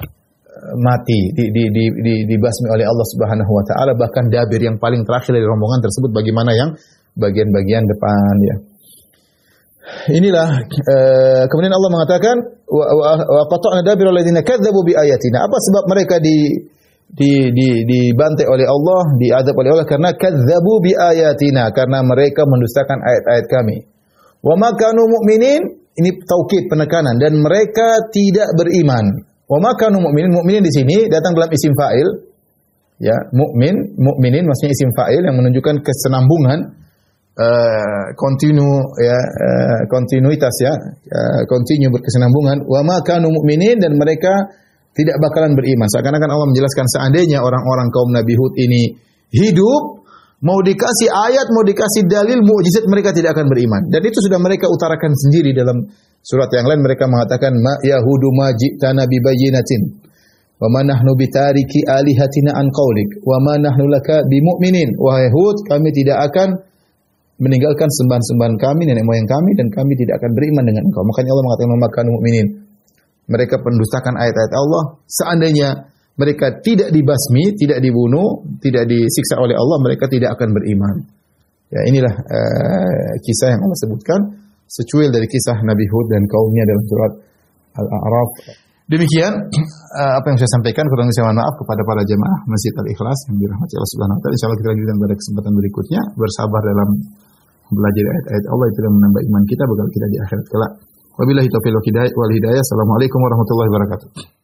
eh, mati di, di, di, di, dibasmi oleh Allah Subhanahu wa taala bahkan Dabir yang paling terakhir dari rombongan tersebut bagaimana yang bagian-bagian depan ya. Inilah eh, kemudian Allah mengatakan wa qata'na dabir alladziina kadzdzabu bi ayatina. Apa sebab mereka di di di dibantai oleh Allah, diadab oleh Allah karena kadzdzabu bi ayatina, karena mereka mendustakan ayat-ayat kami. Wa numukminin mu'minin ini taukid penekanan dan mereka tidak beriman. Wa makanu mu'minin, mu'minin di sini datang dalam isim fa'il. Ya, mukmin, mukminin maksudnya isim fa'il yang menunjukkan kesenambungan uh, kontinu ya uh, kontinuitas ya uh, kontinu berkesenambungan wa makanu mu'minin dan mereka tidak bakalan beriman. Seakan-akan Allah menjelaskan seandainya orang-orang kaum Nabi Hud ini hidup Mau dikasih ayat, mau dikasih dalil, mukjizat mereka tidak akan beriman. Dan itu sudah mereka utarakan sendiri dalam surat yang lain mereka mengatakan ma yahudu ma ji'tana bi bayyinatin wa ma nahnu bitariki alihatina an qaulik wa ma nahnu laka bimu'minin wahai Hud kami tidak akan meninggalkan sembahan-sembahan kami nenek moyang kami dan kami tidak akan beriman dengan engkau makanya Allah mengatakan memakan mu'minin mereka pendustakan ayat-ayat Allah seandainya mereka tidak dibasmi, tidak dibunuh, tidak disiksa oleh Allah, mereka tidak akan beriman. Ya, inilah uh, kisah yang Allah sebutkan secuil dari kisah Nabi Hud dan kaumnya dalam surat Al-A'raf. Demikian uh, apa yang saya sampaikan kurang saya mohon maaf kepada para jemaah Masjid Al-Ikhlas yang dirahmati Allah Subhanahu wa taala. Insyaallah kita lanjutkan pada kesempatan berikutnya bersabar dalam belajar ayat-ayat Allah itu yang menambah iman kita bekal kita di akhirat kelak. Wabillahi taufiq wal hidayah. Assalamualaikum warahmatullahi wabarakatuh.